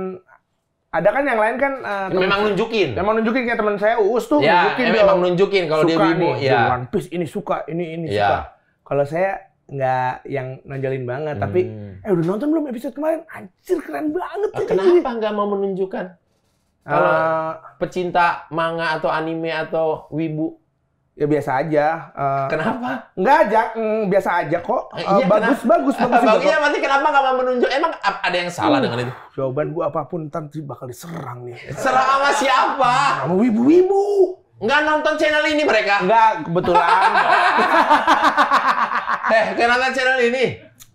ada kan yang lain kan uh, temen, memang nunjukin memang nunjukin kayak teman saya uus tuh ya, nunjukin dia memang nunjukin kalau dia wibu nih, ya One Piece ini suka ini ini ya. suka kalau saya nggak yang nonjolin banget hmm. tapi eh udah nonton belum episode kemarin anjir keren banget Oh, kenapa nggak mau menunjukkan kalau uh, pecinta manga atau anime atau wibu Ya biasa aja. Uh, kenapa? Enggak aja, mm, biasa aja kok. Uh, iya, bagus, kenapa? bagus, bagus, bagus. Iya, nanti kenapa nggak mau menunjuk? Emang ada yang salah uh, dengan itu? Jawaban gua apapun nanti bakal diserang nih. Serang sama siapa? Sama wibu-wibu. Enggak nonton channel ini mereka? Enggak, kebetulan. eh, kenapa channel ini?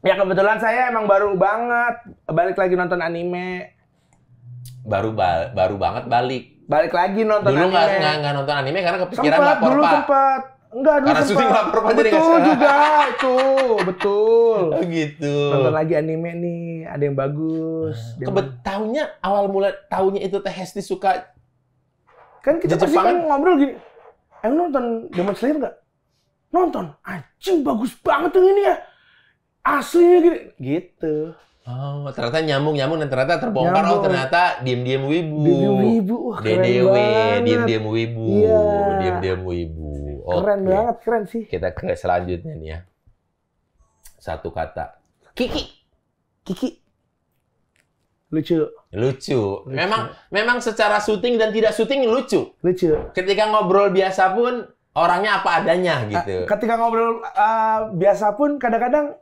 Ya kebetulan saya emang baru banget balik lagi nonton anime. Baru ba baru banget balik balik lagi nonton dulu anime. Dulu nggak nonton anime karena kepikiran sempat, lapor, dulu Pak. Sempat, Enggak, dulu Karena syuting lapor aja Betul juga, itu. Betul. Oh gitu. Nonton lagi anime nih, ada yang bagus. Nah, Kebet tahunya awal mula tahunya itu Teh Hesti suka Kan kita pasti kan ngobrol gini. Emang nonton Demon Slayer nggak? Nonton. Anjing bagus banget tuh ini ya. Aslinya gini. Gitu. Oh, ternyata nyambung nyambung dan ternyata terbongkar oh ternyata diem diem wibu. Diem wibu. Wah, DDW, diem diem wibu. Yeah. Diem diem wibu. Okay. Keren banget, keren sih. Kita ke selanjutnya nih ya. Satu kata. Kiki. Kiki. Lucu. Lucu. lucu. Memang memang secara syuting dan tidak syuting lucu. Lucu. Ketika ngobrol biasa pun orangnya apa adanya gitu. Ketika ngobrol uh, biasa pun kadang-kadang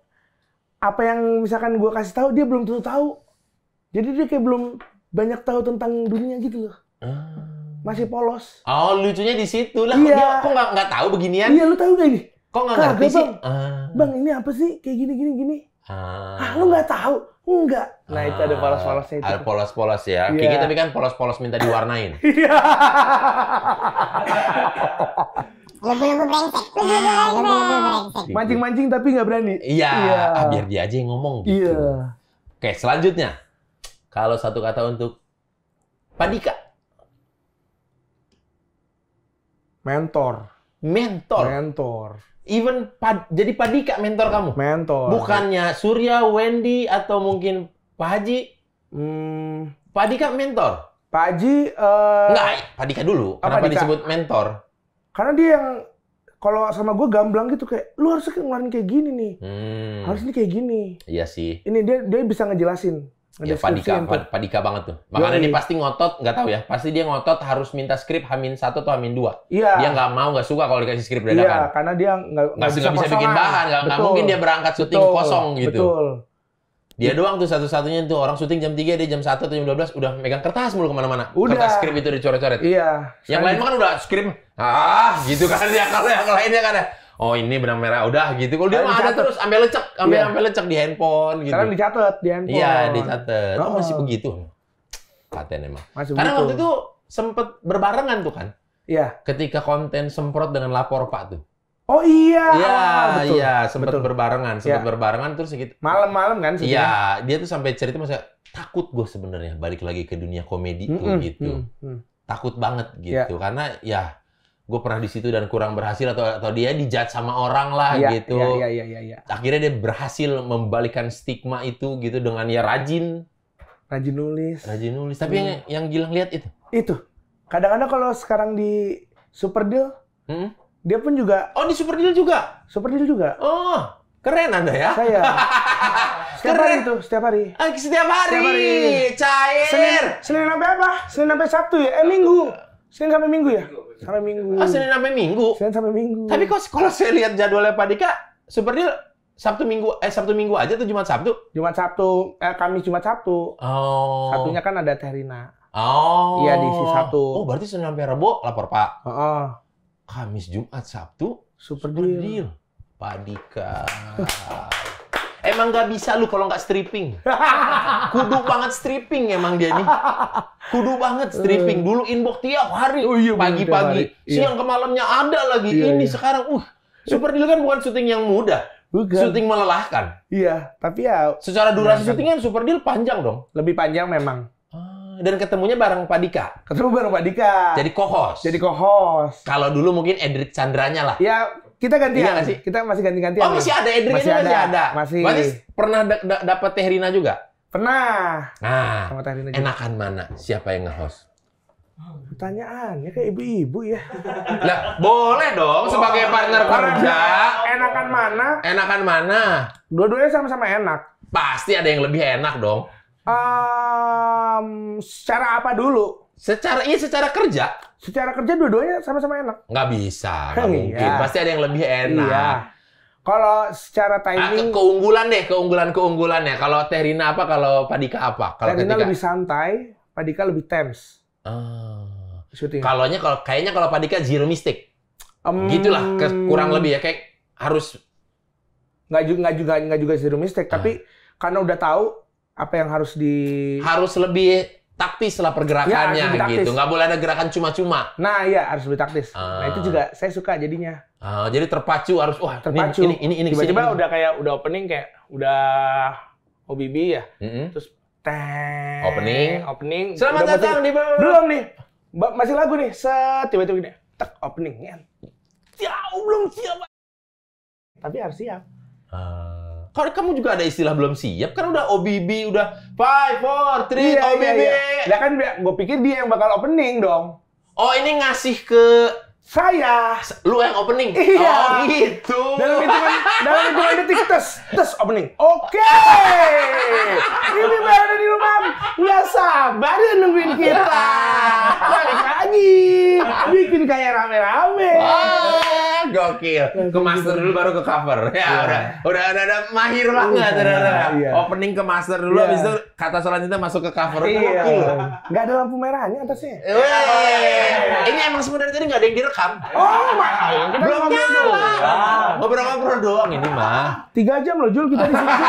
apa yang misalkan gue kasih tahu dia belum tentu tahu jadi dia kayak belum banyak tahu tentang dunia gitu loh hmm. masih polos oh lucunya di situ lah iya. kok nggak nggak tahu beginian iya lu tahu gak ini kok nggak ngerti bang, sih ah. bang ini apa sih kayak gini gini gini uh. ah lu nggak tahu enggak nah itu ada polos-polosnya itu ada polos-polos ya yeah. Kiki tapi kan polos-polos minta diwarnain lugu ah, brengsek. brengsek. Mancing-mancing tapi nggak berani. Iya, Ya. biar dia aja yang ngomong gitu. Iya. Oke, selanjutnya. Kalau satu kata untuk Padika Mentor. Mentor. Mentor. Even pad, jadi Padika mentor kamu. Mentor. Bukannya Surya, Wendy atau mungkin Pak Haji? Hmm. Padika mentor. Pak Haji. Uh... Nggak, Padika dulu. Oh, Kenapa Padika. disebut mentor? Karena dia yang kalau sama gue gamblang gitu kayak lu harus ngeluarin kayak gini nih. Hmm. ini kayak gini. Iya sih. Ini dia dia bisa ngejelasin. Ya, Padika, pad, Padika banget tuh. Makanya dia pasti ngotot, nggak tahu ya. Pasti dia ngotot harus minta skrip Hamin satu atau Hamin dua. Iya. Dia nggak mau, nggak suka kalau dikasih skrip dadakan. Iya, karena dia nggak nggak bisa, bisa bikin bahan, nggak mungkin dia berangkat syuting Betul. kosong gitu. Betul. Dia doang tuh satu-satunya tuh orang syuting jam 3 dia jam 1 atau jam 12 udah megang kertas mulu kemana mana Udah. Kertas skrip itu dicoret-coret. Iya. Yang lain mah kan udah skrip. Ah, gitu kan ya kalau yang lainnya kan ya. Oh ini benang merah udah gitu. Kalau dia mah ada terus ambil lecek, ambil iya. ambil lecek di handphone gitu. Sekarang dicatat di handphone. Iya, dicatat. Oh, oh masih begitu. Paten emang. Masih Karena begitu. waktu itu sempet berbarengan tuh kan. Iya. Ketika konten semprot dengan lapor Pak tuh. Oh iya. Iya, iya, sempat betul. berbarengan, iya. sempat ya. berbarengan terus gitu. Malam-malam kan sih. Iya, dia tuh sampai cerita masa takut gue sebenarnya balik lagi ke dunia komedi mm -mm, tuh gitu. Mm -mm. Takut banget gitu yeah. karena ya gue pernah di situ dan kurang berhasil atau atau dia dijat sama orang lah yeah, gitu. Iya, iya, iya, iya, iya. Akhirnya dia berhasil membalikan stigma itu gitu dengan ya rajin rajin nulis. Rajin nulis. Tapi hmm. yang, yang Gilang lihat itu. Itu. Kadang-kadang kalau sekarang di Super Deal, hmm? Dia pun juga. Oh, di Superdeal juga? Superdeal juga. Oh, keren Anda ya. Saya. setiap keren. hari itu, setiap hari. Ah, setiap hari. Setiap hari. Cair. Senin, Senin sampai apa? Senin sampai Sabtu ya? Eh, Minggu. Senin sampai Minggu ya? Sampai Minggu. Oh, Senin sampai Minggu. Senin sampai Minggu. Tapi kok kalau saya lihat jadwalnya Pak Dika, Superdeal Sabtu Minggu eh Sabtu Minggu aja tuh Jumat Sabtu? Jumat Sabtu, eh Kamis Jumat Sabtu. Oh. Satunya kan ada Terina. Oh. Iya di si Sabtu. Oh, berarti Senin sampai Rabu lapor Pak. Heeh. Uh -uh. Kamis, Jumat, Sabtu, super, super deal. deal. Padika. Emang gak bisa lu kalau nggak stripping. Kudu banget stripping emang dia nih. Kudu banget stripping. Eh. Dulu inbox tiap hari. Oh, iya, Pagi-pagi. Iya. Siang ke malamnya ada lagi. Iya, Ini iya. sekarang, uh. Super Deal kan bukan syuting yang mudah. Bukan. Syuting melelahkan. Iya, tapi ya... Secara durasi iya, kan. syutingnya kan Super Deal panjang dong. Lebih panjang memang dan ketemunya bareng Pak Dika. Ketemu bareng Pak Dika. Jadi kohos. Jadi kohos. Kalau dulu mungkin Edric Chandranya lah. Ya kita ganti ya sih? Kita masih ganti ganti. Oh, masih ada Edric masih, ada. masih ada. Masih. Berarti pernah da da dapat Tehrina juga? Pernah. Nah, Enakan mana? Siapa yang nge-host? Pertanyaannya kayak ibu-ibu ya. Lah, boleh dong sebagai partner kerja. Enakan mana? Enakan mana? Dua-duanya sama-sama enak. Pasti ada yang lebih enak dong. Uh, um, secara apa dulu? Secara iya secara kerja. Secara kerja dua-duanya sama-sama enak. Nggak bisa, nggak iya. mungkin. Iya. Pasti ada yang lebih enak. Iya. Kalau secara ah, timing ah, keunggulan deh, keunggulan keunggulan ya. Kalau Terina apa? Kalau Padika apa? Kalau Terina ketika... lebih santai, Padika lebih tense. Ah. Kalau kalau kayaknya kalau Padika zero mistake. Um, Gitulah kurang lebih ya kayak harus nggak juga nggak juga nggak juga zero mistake, ah. tapi karena udah tahu apa yang harus di harus lebih taktis lah pergerakannya ya, gitu. Nggak boleh ada gerakan cuma-cuma. Nah iya harus lebih taktis. uh. Nah ah. itu juga saya suka jadinya. uh, jadi terpacu harus wah terpacu. ini ini ini tiba-tiba udah kayak udah opening kayak udah OBB ya. Mm -hmm. Terus teng opening opening. Selamat udah datang di belum nih. Masih lagu nih. Set tiba-tiba gini. Tek opening. Ya, belum siap. Tapi harus siap. uh. Kalau kamu juga ada istilah belum siap, kan udah OBB, udah five, four, three, iya, OBB. Iya, iya. kan gue pikir dia yang bakal opening dong. Oh ini ngasih ke saya. Lu yang opening? Iya. Oh gitu. Dalam hitungan, dalam hitungan detik, tes, tes opening. Oke. ini baru di rumah, nggak sabar ya nungguin kita. Balik lagi, bikin kayak rame-rame. Oh gokil. Iya, ke master gitu. dulu baru ke cover. Ya, yeah. udah, udah udah udah mahir banget. Udah, udah, udah. Opening ke master dulu yeah. abis itu kata selanjutnya masuk ke cover. Iya. Gak ada lampu merahnya atasnya. Eh, ini emang sebenarnya tadi gak ada yang direkam. Oh, makanya, Belum nyala. Ah. Ngobrol-ngobrol doang ini mah. Tiga jam loh Jul kita di sini.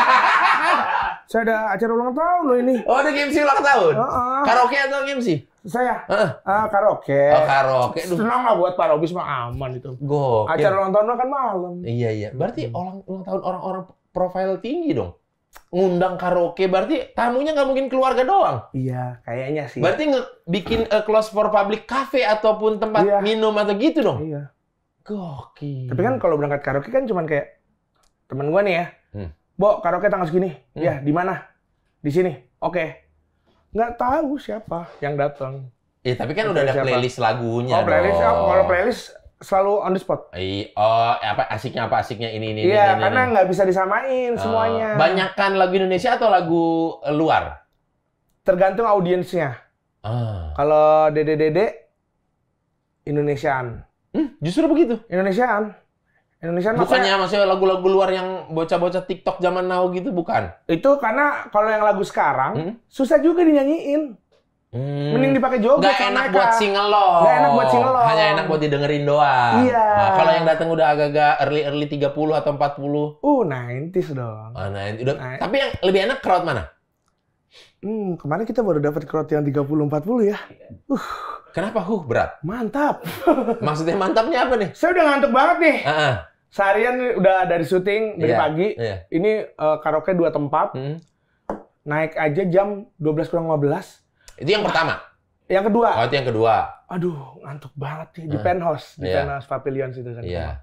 Saya ada acara ulang tahun loh ini. Oh, ada game sih ulang tahun. Uh -uh. Karaoke atau game sih? Saya uh, ah, karaoke. Oh, karaoke. Senang lah buat para obis mah aman itu. go Acara ulang tahun kan malam. Iya iya. Berarti hmm. orang ulang tahun orang-orang profil tinggi dong. Ngundang karaoke berarti tamunya nggak mungkin keluarga doang. Iya, kayaknya sih. Berarti nge bikin a close for public cafe ataupun tempat iya. minum atau gitu dong. Iya. Gokil. Tapi kan kalau berangkat karaoke kan cuman kayak temen gua nih ya. Hmm. Bo, karaoke tanggal segini. Hmm. Ya, di mana? Di sini. Oke. Okay nggak tahu siapa yang datang. Iya, tapi kan udah ada siapa. playlist lagunya. Oh, playlist dong. Oh, kalau playlist selalu on the spot. Iya, oh, apa asiknya apa asiknya ini ini. Iya, ini, karena nggak bisa disamain uh, semuanya. Banyakkan lagu Indonesia atau lagu luar? Tergantung audiensnya. Uh. Kalau Dede Dede Indonesiaan. Hmm, justru begitu. Indonesiaan. Indonesia bukannya kayak, maksudnya lagu-lagu luar yang bocah-bocah TikTok zaman now gitu bukan? Itu karena kalau yang lagu sekarang hmm? susah juga dinyanyiin. Hmm. Mending dipakai joget. Gak enak mereka. buat lo. Gak enak buat lo. Hanya enak buat didengerin doang. Iya. Nah, kalau yang datang udah agak-agak early early 30 atau 40. Uh, 90s dong. Oh, ah, 90. Udah, 90. Tapi yang lebih enak crowd mana? Hmm, kemarin kita baru dapat crowd yang 30 40 ya. Iya. Uh. Kenapa huh berat? Mantap. Maksudnya mantapnya apa nih? Saya udah ngantuk banget nih. Uh -uh seharian udah dari syuting dari yeah. pagi. Yeah. Ini uh, karaoke dua tempat. Hmm. Naik aja jam 12 kurang 15. Itu yang pertama. Yang kedua. Oh, itu yang kedua. Aduh, ngantuk banget nih di hmm. penthouse, di yeah. penthouse pavilion situ kan. Yeah.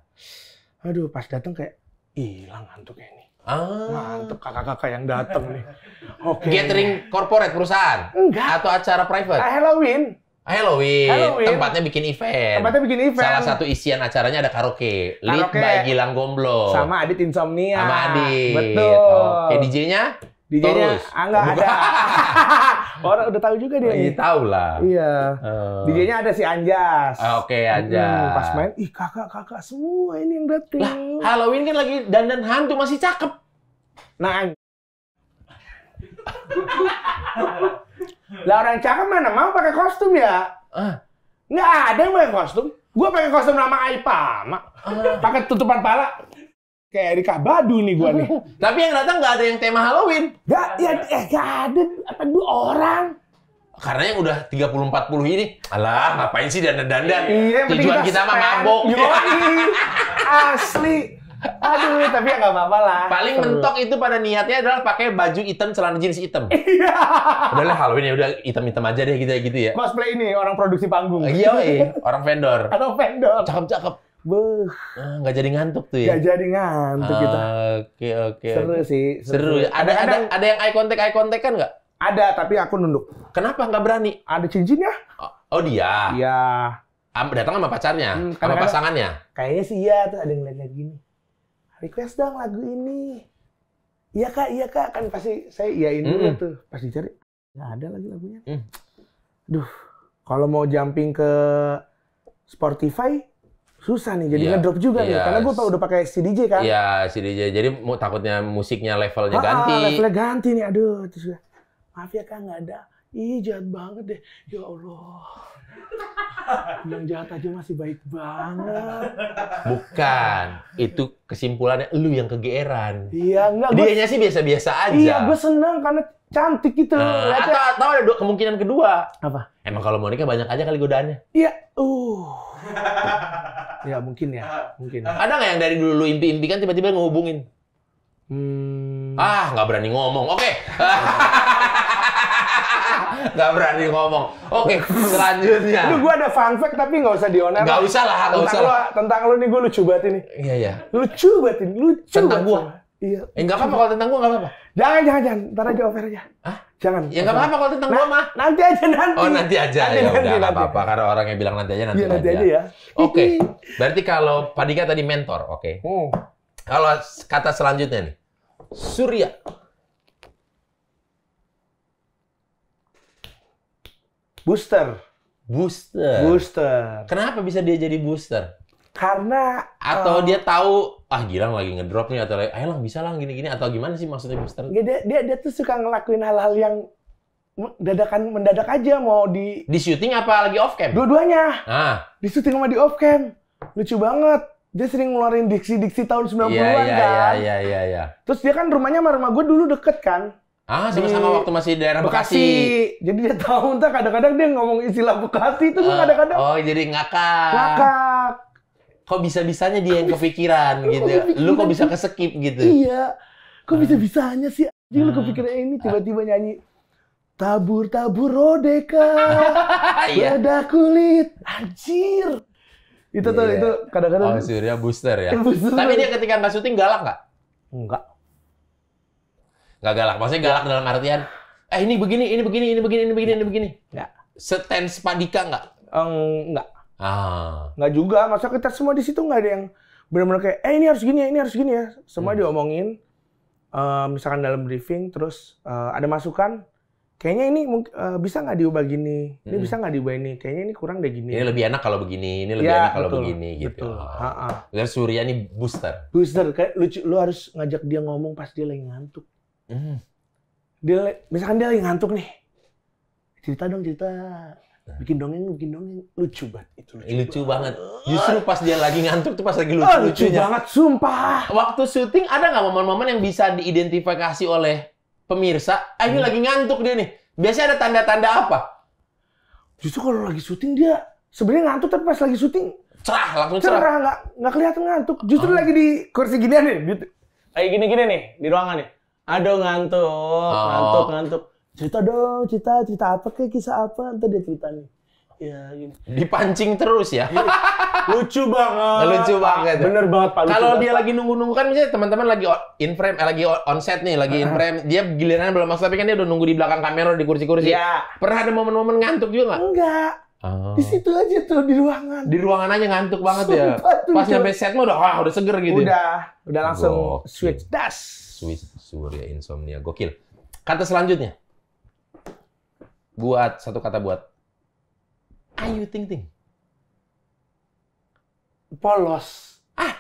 Aduh, pas datang kayak hilang ngantuknya ini. Ah. Ngantuk kakak-kakak yang datang nih. Oke. Okay. Gathering corporate perusahaan? Enggak. Atau acara private? Ah, Halloween. Ah, Halloween. Halloween. Tempatnya bikin event. Tempatnya bikin event. Salah satu isian acaranya ada karaoke. Lead karaoke. by Gilang Gomblo. Sama Adit Insomnia. Sama Adit. Betul. Oke, DJ-nya? DJ-nya ah, enggak ada. Orang udah tahu juga dia. Iya, tahu lah. Iya. Uh. DJ-nya ada si Anjas. Ah, oke, okay, hmm, Anjas. Hmm, pas main, ih kakak-kakak semua ini yang dateng. Lah, Halloween kan lagi dandan hantu masih cakep. Nah, Lah orang cakep mana mau pakai kostum ya? Ah. Nggak ada yang pakai kostum. Gue pakai kostum nama Aipa, mak. Ah. Pakai tutupan pala. Kayak Erika Badu nih gue nih. Tapi yang datang nggak ada yang tema Halloween. Nggak, ya, eh, nggak ada. Apa dua orang? Karena yang udah 30 40 ini, alah ngapain sih dandan-dandan? Iya, Tujuan kita mah mabok. Yoi. Asli. Aduh, tapi ya nggak apa-apa lah. Paling mentok itu pada niatnya adalah pakai baju hitam, celana jeans hitam. Iya. udah lah Halloween ya udah hitam-hitam aja deh gitu ya gitu ya. Cosplay ini orang produksi panggung. Ah, iya, iya, orang vendor. atau vendor. Cakep-cakep. Beuh. Ah, nggak jadi ngantuk tuh ya? Nggak jadi ngantuk ah, kita. Oke, oke. Seru sih. Seru. seru. Ya. Ada, ada, ada yang eye contact, eye contact kan nggak? Ada, tapi aku nunduk. Kenapa nggak berani? Ada cincinnya. Oh, oh dia? Iya. Datang sama pacarnya? Hmm, sama pasangannya? Kayaknya sih iya, tuh ada yang lihat-lihat gini request dong lagu ini iya kak iya kak kan pasti saya iyain mm -hmm. dulu tuh pas dicari nggak ada lagi lagunya mm. duh kalau mau jumping ke Spotify susah nih jadi yeah. ngedrop juga yeah. nih iya. karena gue udah pakai CDJ kan iya yeah, CDJ jadi mau takutnya musiknya levelnya ah, ganti levelnya ganti nih aduh terus maaf ya kak nggak ada ih jahat banget deh ya Allah Bilang jahat aja masih baik banget. Bukan. Itu kesimpulannya lu yang kegeeran. Iya, enggak. nya sih biasa-biasa aja. Iya, gue seneng karena cantik gitu. Uh, atau, atau ada kemungkinan kedua. Apa? Emang kalau Monica banyak aja kali godaannya. Iya. Uh. ya mungkin ya, mungkin. Ada nggak yang dari dulu impi-impikan tiba-tiba ngehubungin? Hmm. Ah, nggak berani ngomong. Oke. Okay. Gak berani ngomong. Oke, selanjutnya. Lu gue ada fun fact tapi gak usah owner. Gak usah lah, gak usah. Lu, tentang lu nih gue lucu banget ini. Iya iya. Lucu banget ini, lucu. Tentang gue. Iya. Eh, enggak apa-apa kalau tentang gue enggak apa-apa. Jangan jangan jangan, ntar aja over aja. Hah? Jangan. Ya enggak apa-apa kalau tentang nah, gua mah. Nanti aja nanti. Oh, nanti aja. Nanti, ya nanti, enggak apa-apa karena orang yang bilang nanti aja nanti, ya, nanti aja. aja ya. Oke. Berarti kalau Padika tadi mentor, oke. Okay. Hmm. Kalau kata selanjutnya nih. Surya. Booster. Booster. Booster. Kenapa bisa dia jadi booster? Karena atau um, dia tahu ah Gilang lagi ngedrop nih atau ayo lang bisa lah gini-gini atau gimana sih maksudnya booster? Dia dia dia tuh suka ngelakuin hal-hal yang dadakan mendadak aja mau di di syuting apa lagi off cam? Dua-duanya. Ah. Di syuting sama di off cam. Lucu banget dia sering ngeluarin diksi-diksi tahun 90-an yeah, yeah, kan. Iya, yeah, iya, iya, iya. Terus dia kan rumahnya sama rumah gue dulu deket kan. Ah, sama sama waktu masih di daerah Bekasi. Bekasi. Jadi dia tahu entah kadang-kadang dia ngomong istilah Bekasi itu gue uh, ah, kadang-kadang. Oh, jadi ngakak. Ngakak. Kok bisa-bisanya dia yang kepikiran gitu. Kepikiran lu kok gitu ya? bisa kesekip gitu. Iya. Kok ah. bisa-bisanya sih? Jadi uh. lu ah. kepikiran ini tiba-tiba nyanyi tabur tabur rodeka iya. beda kulit anjir. Itu yeah. tuh iya. itu kadang-kadang. Oh, Surya booster ya. booster. Tapi dia ketika nggak syuting galak nggak? Enggak. Nggak galak. Maksudnya galak dalam artian, eh ini begini, ini begini, ini begini, ini begini, ini begini. Nggak. Seten padika nggak? enggak, nggak. Ah. Nggak juga. Maksudnya kita semua di situ nggak ada yang benar-benar kayak, eh ini harus gini ya, ini harus gini ya. Semua hmm. diomongin. Uh, misalkan dalam briefing, terus uh, ada masukan, kayaknya ini uh, bisa nggak diubah gini, ini hmm. bisa nggak diubah ini, kayaknya ini kurang deh gini. Ini lebih enak kalau begini, ini lebih ya, enak kalau betul, begini gitu. Betul. Ha -ha. Surya ini booster. Booster kayak lucu, lu harus ngajak dia ngomong pas dia lagi ngantuk. Hmm. Dia misalkan dia lagi ngantuk nih. Cerita dong cerita. Nah. Bikin dongeng, bikin dongeng. Lucu banget itu. Lucu, eh, lucu banget. banget. Justru pas dia lagi ngantuk tuh pas lagi lucu oh, lucu lucunya. banget, sumpah. Waktu syuting ada nggak momen-momen yang bisa diidentifikasi oleh pemirsa? Ah, ini hmm. lagi ngantuk dia nih. Biasanya ada tanda-tanda apa? Justru kalau lagi syuting dia sebenarnya ngantuk tapi pas lagi syuting cerah langsung cerah. Cerah nggak kelihatan ngantuk. Justru oh. lagi di kursi gini nih, gitu. Kayak gini-gini nih di ruangan nih. Aduh ngantuk, oh. ngantuk, ngantuk. Cerita dong, cerita, cerita apa kayak kisah apa? Nanti dia cerita nih. Ya, gini. Dipancing terus ya. Iya. lucu banget. Lucu banget. Bener banget Pak. Kalau dia lagi nunggu-nunggu kan misalnya teman-teman lagi in frame, eh, lagi on set nih, lagi in ah. frame, dia giliran belum masuk tapi kan dia udah nunggu di belakang kamera di kursi-kursi. Iya. Pernah ada momen-momen ngantuk juga nggak? Enggak Oh. Di situ aja tuh di ruangan. Di ruangan aja ngantuk banget ya. Sumpah ya. Tuh, Pas nyampe set mah udah wah udah seger gitu. Ya? Udah, udah langsung Gokil. switch das. Switch surya insomnia gokil. Kata selanjutnya. Buat satu kata buat. Ayu ting ting. Polos. Ah,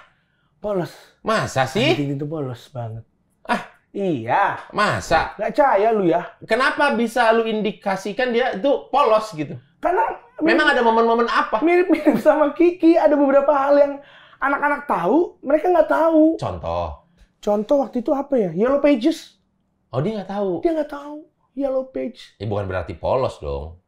polos. Masa sih? ting ting itu polos banget. Ah, iya. Masa? Gak percaya lu ya. Kenapa bisa lu indikasikan dia itu polos gitu? Karena Memang ada momen-momen apa? Mirip-mirip sama Kiki. Ada beberapa hal yang anak-anak tahu, mereka nggak tahu. Contoh. Contoh waktu itu apa ya? Yellow Pages. Oh dia nggak tahu. Dia nggak tahu. Yellow Pages. Ya bukan berarti polos dong.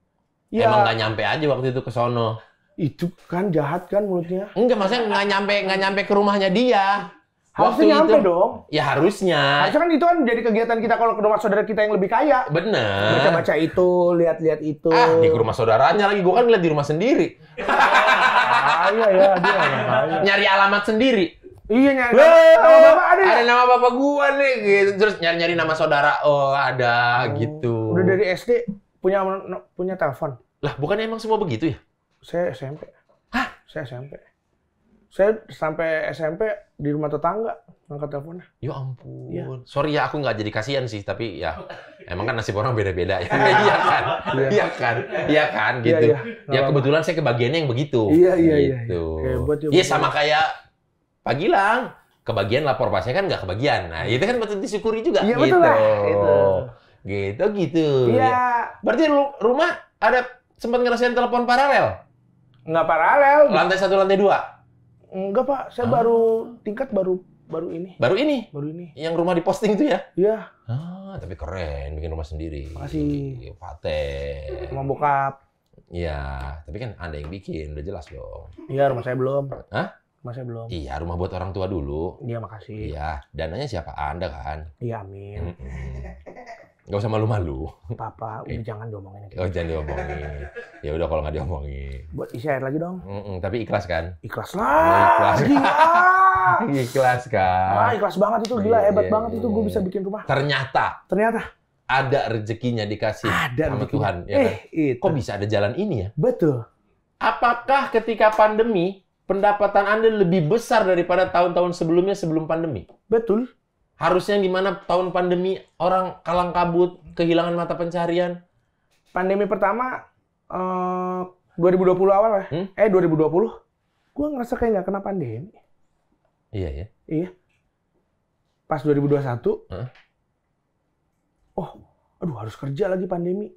Ya. Emang nggak nyampe aja waktu itu ke sono. Itu kan jahat kan mulutnya. Enggak, maksudnya nggak nyampe nggak nyampe ke rumahnya dia. Harusnya nyampe itu, dong. Ya harusnya. Harusnya kan itu kan jadi kegiatan kita kalau ke rumah saudara kita yang lebih kaya. Bener. Baca-baca itu, lihat-lihat itu. Ah, di rumah saudaranya lagi. Gue kan lihat di rumah sendiri. ah, iya, iya. Dia, iya. Nyari alamat sendiri. Iya nyari alamat. nama bapak ada. Ada ya? nama bapak gua nih gitu. Terus nyari-nyari nama saudara. Oh, ada oh, gitu. Udah dari SD punya punya telepon. Lah, bukan emang semua begitu ya? Saya SMP. Hah? Saya SMP. Saya sampai SMP di rumah tetangga angkat teleponnya. Ya ampun. Ya. Sorry ya aku nggak jadi kasihan sih, tapi ya emang kan nasib orang beda-beda ya. Iya, iya, kan? Iya. iya kan? Iya kan? Iya kan gitu. Ya, ya. ya kebetulan saya kebagiannya yang begitu. Iya iya iya. Gitu. Iya ya, sama kayak Pak Gilang kebagian lapor pasnya kan nggak kebagian. Nah, itu kan betul disyukuri juga ya, gitu. Betul lah, itu. Gitu. gitu gitu. Iya. Berarti rumah ada sempat ngerasain telepon paralel? Nggak paralel. Lantai satu, lantai dua? Enggak pak, saya ah. baru tingkat baru baru ini. Baru ini? Baru ini. Yang rumah diposting itu ya? Iya. Ah, tapi keren bikin rumah sendiri. Makasih. Iya, paten. Rumah bokap. Iya, tapi kan Anda yang bikin, udah jelas dong. Iya, rumah saya belum. Hah? Rumah saya belum. Iya, rumah buat orang tua dulu. Iya, makasih. Iya, dananya siapa? Anda kan? Iya, amin. Mm -mm. Gak usah malu-malu. Papa, udah eh. jangan diomongin. Gitu. Oh, jangan diomongin. Ya udah kalau nggak diomongin. Buat isi air lagi dong. Mm -mm, tapi ikhlas kan? Ikhlas ya, lah. Ya, ikhlas. ikhlas kan. Nah, ikhlas banget itu gila, iya, hebat yeah, banget yeah, itu gue iya. bisa bikin rumah. Ternyata. Ternyata ada rezekinya dikasih ada sama rezekinya. Tuhan ya kan? eh, kan? Itu. Kok bisa ada jalan ini ya? Betul. Apakah ketika pandemi pendapatan Anda lebih besar daripada tahun-tahun sebelumnya sebelum pandemi? Betul harusnya di mana tahun pandemi orang kalang kabut kehilangan mata pencarian pandemi pertama eh, 2020 awal ya hmm? eh 2020 gue ngerasa kayak nggak kena pandemi iya ya iya pas 2021 huh? oh aduh harus kerja lagi pandemi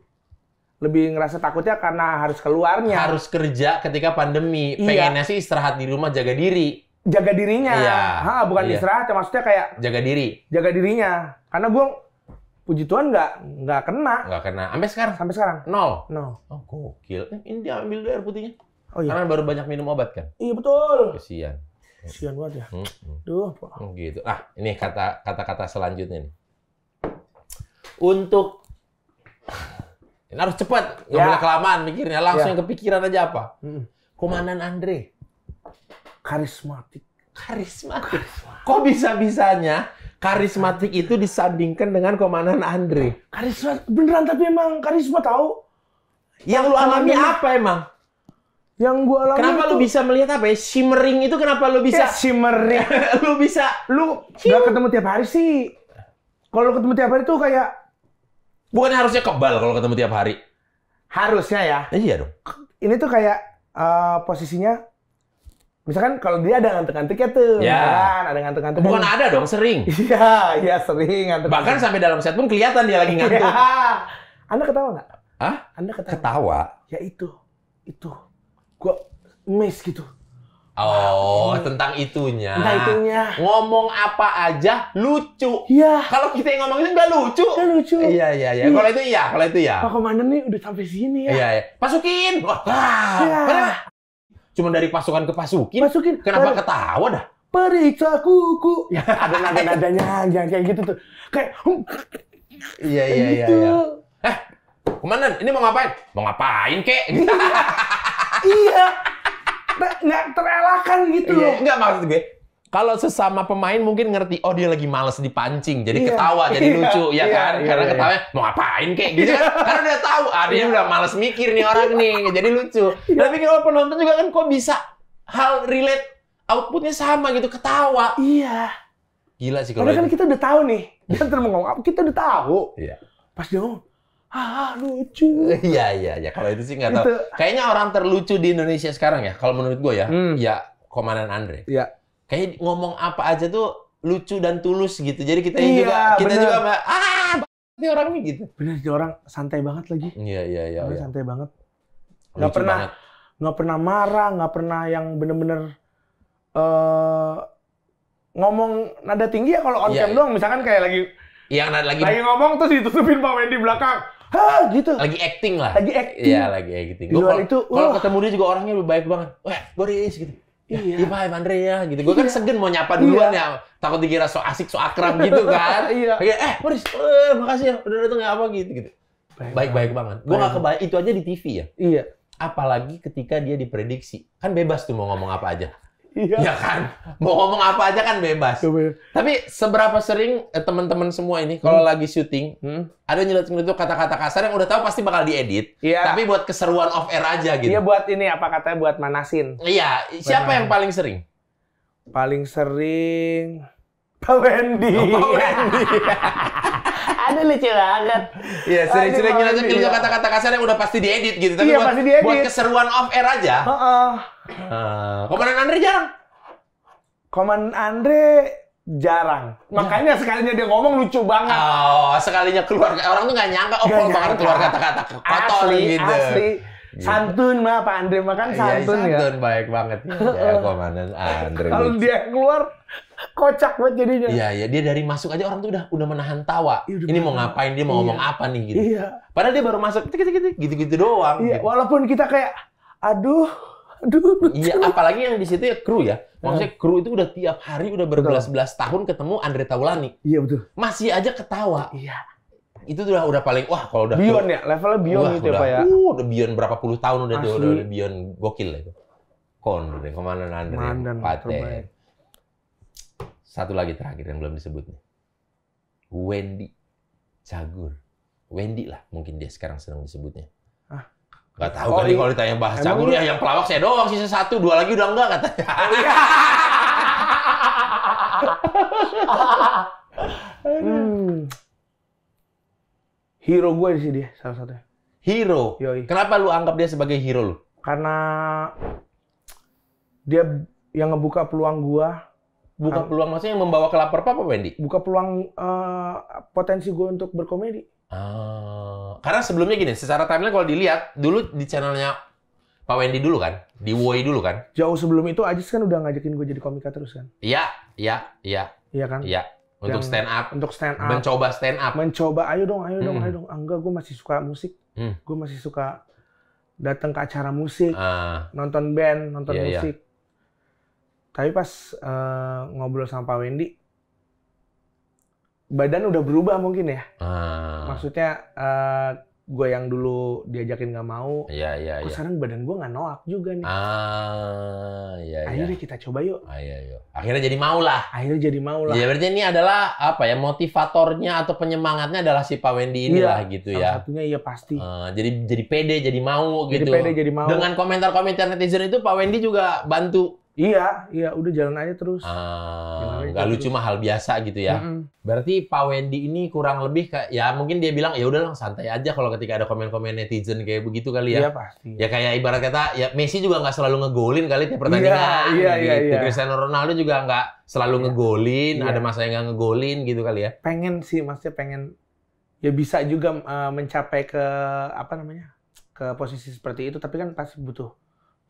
lebih ngerasa takutnya karena harus keluarnya harus kerja ketika pandemi iya. pengennya sih istirahat di rumah jaga diri jaga dirinya. Iya. Ha, bukan iya. istirahat, maksudnya kayak jaga diri. Jaga dirinya. Karena gue puji Tuhan nggak nggak kena. Nggak kena. Sampai sekarang. Sampai sekarang. Nol. Nol. Oh gokil. Eh, ini dia ambil air putihnya. Oh, iya. Karena baru banyak minum obat kan. Iya betul. Kesian. Kesian banget ya. Hmm. hmm. Duh. Oh, gitu. Ah ini kata kata kata selanjutnya nih. Untuk ini harus cepat, nggak ya. boleh kelamaan mikirnya, langsung ya. kepikiran aja apa. Hmm. Komandan Andre karismatik. Karismatik. karismatik. Kok bisa-bisanya karismatik itu disandingkan dengan komandan Andre? Karisma beneran tapi emang karisma tahu? Yang lu alami apa emang? Yang gua alami Kenapa itu... lu bisa melihat apa ya? Shimmering itu kenapa lu bisa? Ya, shimmering. lu bisa lu Shim. gak ketemu tiap hari sih. Kalau ketemu tiap hari tuh kayak bukan harusnya kebal kalau ketemu tiap hari. Harusnya ya. Iya dong. Ini tuh kayak uh, posisinya Misalkan kalau dia ada ngantuk-ngantuknya tuh, ya. kan ada ngantuk-ngantuk. Bukan ada dong, sering. Iya, iya sering ngantuk. Bahkan sampai dalam set pun kelihatan dia lagi ngantuk. Ya. Anda ketawa nggak? Hah? Anda ketawa? Ketawa. Ya itu, itu. Gua miss gitu. Oh, hmm. tentang itunya. Tentang itunya. Ngomong apa aja lucu. Iya. Kalau kita yang ngomong itu nggak lucu. Nggak lucu. Iya, iya, iya. iya. Kalau itu iya, kalau itu iya. Pak Komandan nih udah sampai sini ya. Iya, iya. Pasukin. Wah. Iya. Cuma dari pasukan ke pasukin. Masukin. Kenapa Pada. ketawa dah? Periksa kuku. Ya, ada nada-nadanya aja kayak gitu tuh. Kayak Iya iya iya. Gitu. Ya. Eh, komandan, ini mau ngapain? Mau ngapain, kek? iya. Nggak terelakkan gitu iya, loh. Iya, enggak maksud gue kalau sesama pemain mungkin ngerti oh dia lagi males dipancing jadi yeah. ketawa jadi yeah. lucu ya iya, kan yeah. karena yeah. ketawanya mau ngapain kayak gitu kan iya. karena dia tahu ah dia udah males mikir nih orang nih iya. jadi lucu tapi kalau penonton juga kan kok bisa hal relate outputnya sama gitu ketawa iya gila sih kalau karena kan kita udah tahu nih kita ntar ngomong ngomong kita udah tahu iya. pas dia ngomong ah lucu. Iya iya iya. kalau itu sih nggak tahu. Kayaknya orang terlucu di Indonesia sekarang ya. Kalau menurut gue ya, hmm. ya Komandan Andre. Iya kayak ngomong apa aja tuh lucu dan tulus gitu. Jadi kita iya, juga kita bener. juga ah ini orang ini gitu. Bener sih orang santai banget lagi. Iya iya iya. Orang iya. santai banget. Lucu gak pernah gak pernah marah, gak pernah yang bener-bener uh, ngomong nada tinggi ya kalau on iya, cam iya, doang. Misalkan kayak lagi yang nada lagi lagi ngomong terus ditutupin Pak Wendy belakang. Hah gitu. Lagi acting lah. Lagi acting. Iya, lagi acting. Di luar gua, itu, kalau ketemu dia juga orangnya lebih baik banget. Wah, Boris gitu iya. Iya, Pak Andre ya, gitu. Gue kan iya. segen mau nyapa duluan iya. ya. Takut dikira so asik, so akrab gitu kan. iya. Kayak eh, Boris, eh, makasih ya udah datang ya apa gitu gitu. Baik-baik banget. Gue gak kebayang itu aja di TV ya. Iya. Apalagi ketika dia diprediksi. Kan bebas tuh mau ngomong apa aja. Iya ya kan? Mau ngomong apa aja kan bebas. Iya, tapi seberapa sering eh, teman-teman semua ini kalau hmm. lagi syuting, hmm. ada nyelit-nyelit kata-kata kasar yang udah tahu pasti bakal diedit. Iya. Tapi buat keseruan off air aja gitu. Iya buat ini apa katanya buat manasin. Iya. Siapa Benar. yang paling sering? Paling sering Pak Wendy. Oh, Pak Wendy. Aduh lucu banget. Iya, sering-sering nyelit-nyelit ya. kata-kata kasar yang udah pasti diedit gitu. Tapi iya, buat, pasti diedit. buat keseruan off air aja. Uh -uh Eh, komandan Andre jarang. Komandan Andre jarang. Makanya sekalinya dia ngomong lucu banget. Oh, sekalinya keluar orang tuh gak nyangka oh gak bakal keluar kata-kata kotor gitu. Asli. Iya. Santun mah Pak Andre makan iya, santun ya. Santun baik banget. Ya, komandan Andre. Kalau dia keluar kocak banget jadinya. Iya, iya, dia dari masuk aja orang tuh udah udah menahan tawa. Ya, udah ini mau ngapain, dia mau iya. ngomong apa nih gitu. Iya. Padahal dia baru masuk gitu-gitu doang. Iya, gitu. walaupun kita kayak aduh Iya, apalagi yang di situ ya kru ya. Maksudnya kru itu udah tiap hari udah berbelas-belas tahun ketemu Andre Taulani. Iya betul. Masih aja ketawa. Iya. Itu udah udah paling wah kalau udah Bion ya, levelnya Bion gitu ya, Pak ya. Uh, udah Bion berapa puluh tahun udah Asli. udah, udah gokil lah itu. Kon, kemana Andre? Mandan, Pate. Satu lagi terakhir yang belum disebut nih. Wendy Cagur. Wendy lah mungkin dia sekarang sedang disebutnya. Ah. Gak tahu oh, kan iya. kalau ditanya bahas cagur iya? ya yang pelawak saya doang sisa satu, dua lagi udah enggak katanya. Oh, iya. hmm. Hero gue di sini salah satunya. Hero. Yoi. Kenapa lu anggap dia sebagai hero lu? Karena dia yang ngebuka peluang gua. Buka peluang maksudnya yang membawa ke lapar apa, Wendy? Buka peluang uh, potensi gua untuk berkomedi. Oh. karena sebelumnya gini, secara timeline kalau dilihat dulu di channelnya Pak Wendy dulu kan, di Woi dulu kan. Jauh sebelum itu Ajis kan udah ngajakin gue jadi komika terus kan. Iya, iya, iya. Iya kan? Iya. Untuk Dan stand up. Untuk stand up. Mencoba stand up. Mencoba, ayo dong, ayo dong, hmm. ayo dong. Angga, gue masih suka musik. Hmm. Gue masih suka datang ke acara musik, uh. nonton band, nonton yeah, iya. musik. Yeah. Tapi pas uh, ngobrol sama Pak Wendy, badan udah berubah mungkin ya. Ah. Maksudnya uh, eh, gue yang dulu diajakin nggak mau, ya, ya, kok ya. sekarang badan gue nggak noak juga nih. Ah, ya, Akhirnya ya. kita coba yuk. Ah, ya, yuk. Iya. Akhirnya jadi mau lah. Akhirnya jadi mau lah. Ya berarti ini adalah apa ya motivatornya atau penyemangatnya adalah si Pak Wendy ini iya, lah ya, gitu ya. Satunya iya pasti. Uh, jadi jadi pede, jadi mau jadi gitu. Jadi pede, jadi mau. Dengan komentar-komentar netizen itu Pak Wendy juga bantu Iya, iya udah jalan aja terus. Ah, nggak lucu mah hal biasa gitu ya. Mm -hmm. Berarti Pak Wendy ini kurang lebih kayak ya mungkin dia bilang ya lah santai aja kalau ketika ada komen-komen netizen kayak begitu kali ya. Iya pasti. Ya kayak ibarat kata ya Messi juga nggak selalu ngegolin kali tiap pertandingan. Iya, iya, gitu. iya, iya. Cristiano Ronaldo juga nggak selalu iya. ngegolin, iya. ada masa yang nggak ngegolin gitu kali ya. Pengen sih, maksudnya pengen ya bisa juga uh, mencapai ke apa namanya ke posisi seperti itu, tapi kan pasti butuh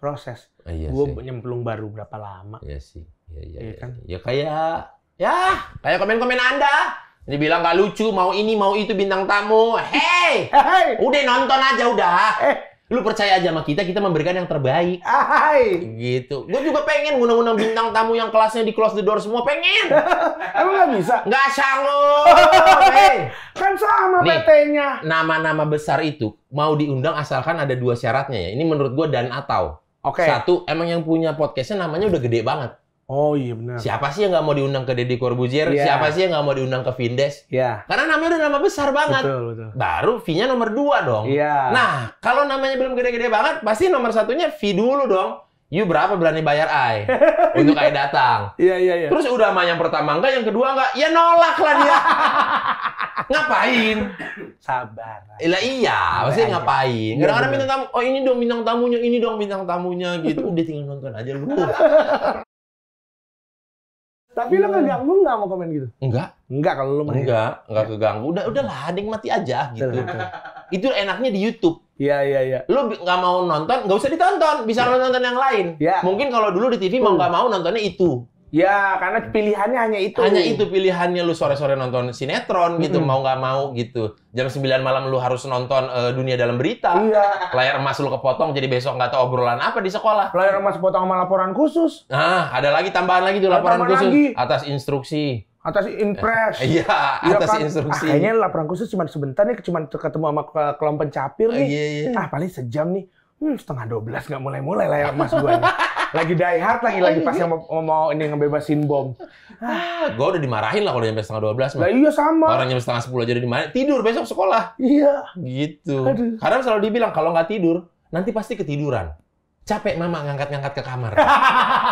proses. Ah, iya gue nyemplung baru berapa lama. Iya sih. Iya, iya, iya, iya kan? Iya. Ya kayak ya kayak komen-komen Anda. Ini bilang gak lucu, mau ini, mau itu bintang tamu. hei, hey. udah nonton aja udah. Hey. Eh. Lu percaya aja sama kita, kita memberikan yang terbaik. Hai. Gitu. Gue juga pengen ngundang-undang bintang tamu yang kelasnya di close the door semua pengen. Emang gak bisa? Gak sanggup. hey. Kan sama PT-nya. Nama-nama besar itu mau diundang asalkan ada dua syaratnya ya. Ini menurut gue dan atau. Okay. Satu, emang yang punya podcastnya namanya udah gede banget. Oh iya benar. Siapa sih yang nggak mau diundang ke Deddy Corbuzier? Yeah. Siapa sih yang nggak mau diundang ke Vindes? Yeah. Karena namanya udah nama besar banget. Betul, betul. Baru V-nya nomor dua dong. Yeah. Nah, kalau namanya belum gede-gede banget, pasti nomor satunya V dulu dong you berapa berani bayar I untuk I datang. Iya, iya, iya. Terus udah sama yang pertama enggak, yang kedua enggak, ya nolak lah dia. ngapain? Sabar. Ila iya, maksudnya ngapain? Karena iya, kadang bintang tamu, oh ini dong bintang tamunya, ini dong bintang tamunya gitu. Udah tinggal nonton aja lu. Tapi iya. lo ganggu nggak mau komen gitu? Enggak. Enggak kalau lo mau. Enggak, enggak iya. keganggu. Udah, udah lah, nikmati aja gitu. Itu enaknya di YouTube. Iya iya iya. Lu nggak mau nonton, nggak usah ditonton. Bisa ya. nonton yang lain. Ya. Mungkin kalau dulu di TV mau nggak mau nontonnya itu. Ya, karena pilihannya hanya itu. Hanya itu pilihannya lu sore-sore nonton sinetron gitu, hmm. mau nggak mau gitu. Jam 9 malam lu harus nonton uh, dunia dalam berita. Iya. Layar emas lu kepotong jadi besok nggak tahu obrolan apa di sekolah. Layar emas kepotong sama laporan khusus. Nah, ada lagi tambahan lagi tuh laporan khusus lagi. atas instruksi atas impres. Eh, iya, ya, atas kan? instruksi. Ah, Akhirnya laporan khusus cuma sebentar nih, cuma ketemu sama kelompok pencapir oh, nih. Iya, iya. Ah, paling sejam nih. Hmm, setengah dua belas nggak mulai-mulai lah ya mas gue nih. Lagi die hard lagi, lagi oh, pas iya. yang mau, mau ini ngebebasin bom. Ah, gue udah dimarahin lah kalau nyampe setengah 12. Lah iya sama. Orang nyampe setengah sepuluh aja udah dimarahin. Tidur besok sekolah. Iya. Gitu. Aduh. Karena selalu dibilang kalau nggak tidur, nanti pasti ketiduran capek mama ngangkat-ngangkat ke kamar.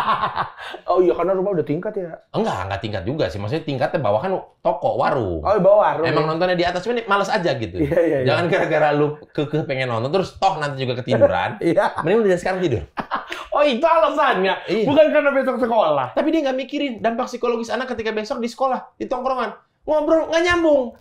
oh iya karena rumah udah tingkat ya? Enggak, enggak tingkat juga sih. Maksudnya tingkatnya bawah kan toko, warung. Oh, bawah warung. Emang ya? nontonnya di atas, cuman males aja gitu. Iya, iya, iya, Jangan gara-gara lu ke, ke pengen nonton, terus toh nanti juga ketiduran. iya. Mending udah sekarang tidur. oh itu alasannya? Iya. Bukan karena besok sekolah. Tapi dia nggak mikirin dampak psikologis anak ketika besok di sekolah, di tongkrongan. Ngobrol, nggak nyambung.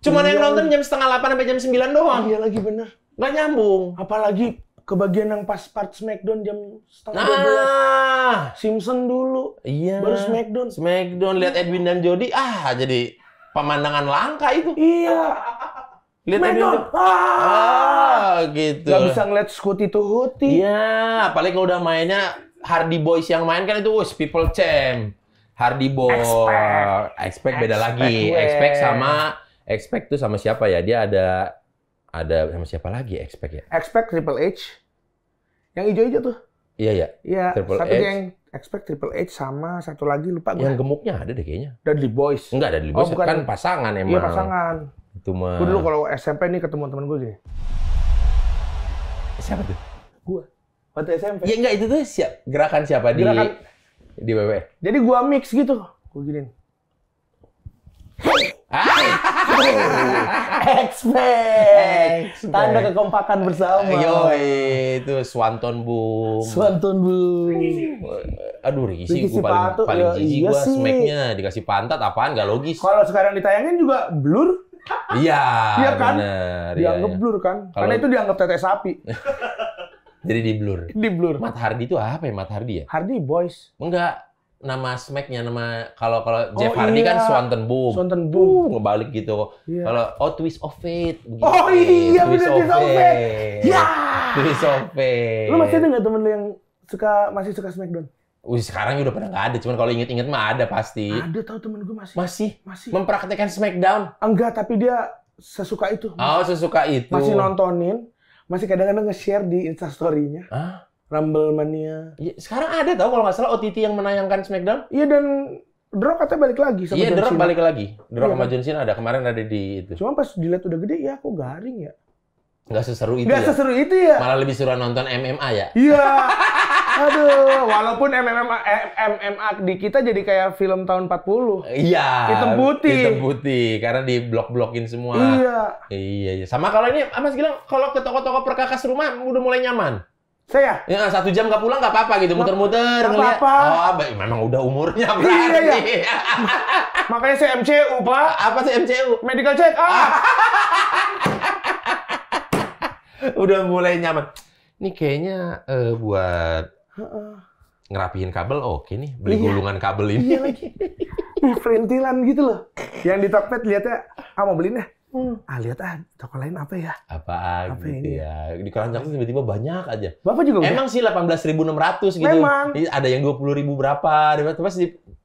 Cuman iya. yang iya. nonton jam setengah delapan sampai jam sembilan doang. Iya lagi bener. Nggak nyambung. Apalagi ke bagian yang pas part Smackdown jam setengah dua belas. Ah! Simpson dulu. Iya. Baru Smackdown. Smackdown lihat Edwin dan Jody ah jadi pemandangan langka itu. Iya. Lihat Smackdown. Ah. ah gitu. Gak bisa ngeliat Scotty tuh Hoti. Iya, apalagi kalau udah mainnya Hardy Boys yang main kan itu us people champ. Hardy Boys. Expect. Expect beda expect lagi. Gue. Expect sama Expect tuh sama siapa ya? Dia ada ada sama siapa lagi expect ya? Expect ya? Triple H. Yang hijau-hijau tuh. Iya, iya. Iya, satu H. yang Expect Triple H sama satu lagi lupa gue. Yang gemuknya ada deh kayaknya. Dudley Boys. Enggak, Dudley oh, Boys oh, bukan. kan pasangan iya, emang. Iya, pasangan. Itu mah. Gue dulu kalau SMP nih ketemu teman gue gini. Siapa tuh? Gue. Waktu SMP. Iya enggak, itu tuh siap. Gerakan siapa Gerakan. di di WWE? Jadi gua mix gitu. Gue giniin. Hey! Ah! Expect. Tanda kekompakan bersama. Yo itu Swanton Boom. Swanton Boom. Aduh, risi, gue paling, patuh, paling jijik iya gue smacknya. Dikasih pantat apaan gak logis. Kalau sekarang ditayangin juga blur. Iya, iya kan? Bener, iya, dianggap iya, blur kan? Kalo... Karena itu dianggap tetes sapi. Jadi di blur. Di blur. Mat Hardi itu apa ya Mat Hardi ya? Hardi Boys. Enggak, nama smacknya nama kalau kalau oh, Jeff oh, Hardy iya. kan Swanton Boom. Swanton Boom. Uh, ngebalik gitu. Yeah. Kalau oh Twist of Fate. Gitu. Oh iya Twist bener, of Fate. fate. Ya. Twist of Fate. Lu masih ada nggak temen lu yang suka masih suka Smackdown? Wih sekarang udah pernah nggak ada, cuman kalau inget-inget mah ada pasti. Ada tau temen gue masih. Masih. Masih. Mempraktekkan Smackdown? Enggak, tapi dia sesuka itu. Oh sesuka itu. Masih nontonin, masih kadang-kadang nge-share di instastorynya. Huh? Rumble Mania. Ya, sekarang ada tau kalau nggak salah OTT yang menayangkan SmackDown. Iya dan Drog katanya balik lagi sama Iya, Drog balik lagi. Drog iya, sama kan? John Cena ada kemarin ada di itu. Cuma pas dilihat udah gede ya kok garing ya. Gak seseru itu Gak ya. seseru itu ya. Malah lebih seru nonton MMA ya. Iya. Aduh, walaupun MMA eh, MMA di kita jadi kayak film tahun 40. Iya. Hitam putih. Hitam putih karena di blok-blokin semua. Iya. Iya, iya. Sama kalau ini Mas Gilang kalau ke toko-toko perkakas rumah udah mulai nyaman. Saya? Ya, satu jam gak pulang gak apa-apa gitu, muter-muter. Gak ngeliat. apa-apa. Oh, memang udah umurnya berarti. Iya, iya. iya. Makanya saya MCU, Pak. Apa sih MCU? Medical check ah. udah mulai nyaman. Ini kayaknya uh, buat ngerapihin kabel oke okay nih. Beli iya. gulungan kabel iya ini. Iya lagi. Perintilan gitu loh. Yang di Tokped lihatnya, ah mau beliin deh. Ya? Hmm. Ah lihat ah toko lain apa ya? Apa, apa gitu ini? ya. Di keranjang tiba-tiba banyak aja. Bapak juga Emang sih 18.600 gitu. Memang. Jadi iya, ada yang 20.000 berapa. Terus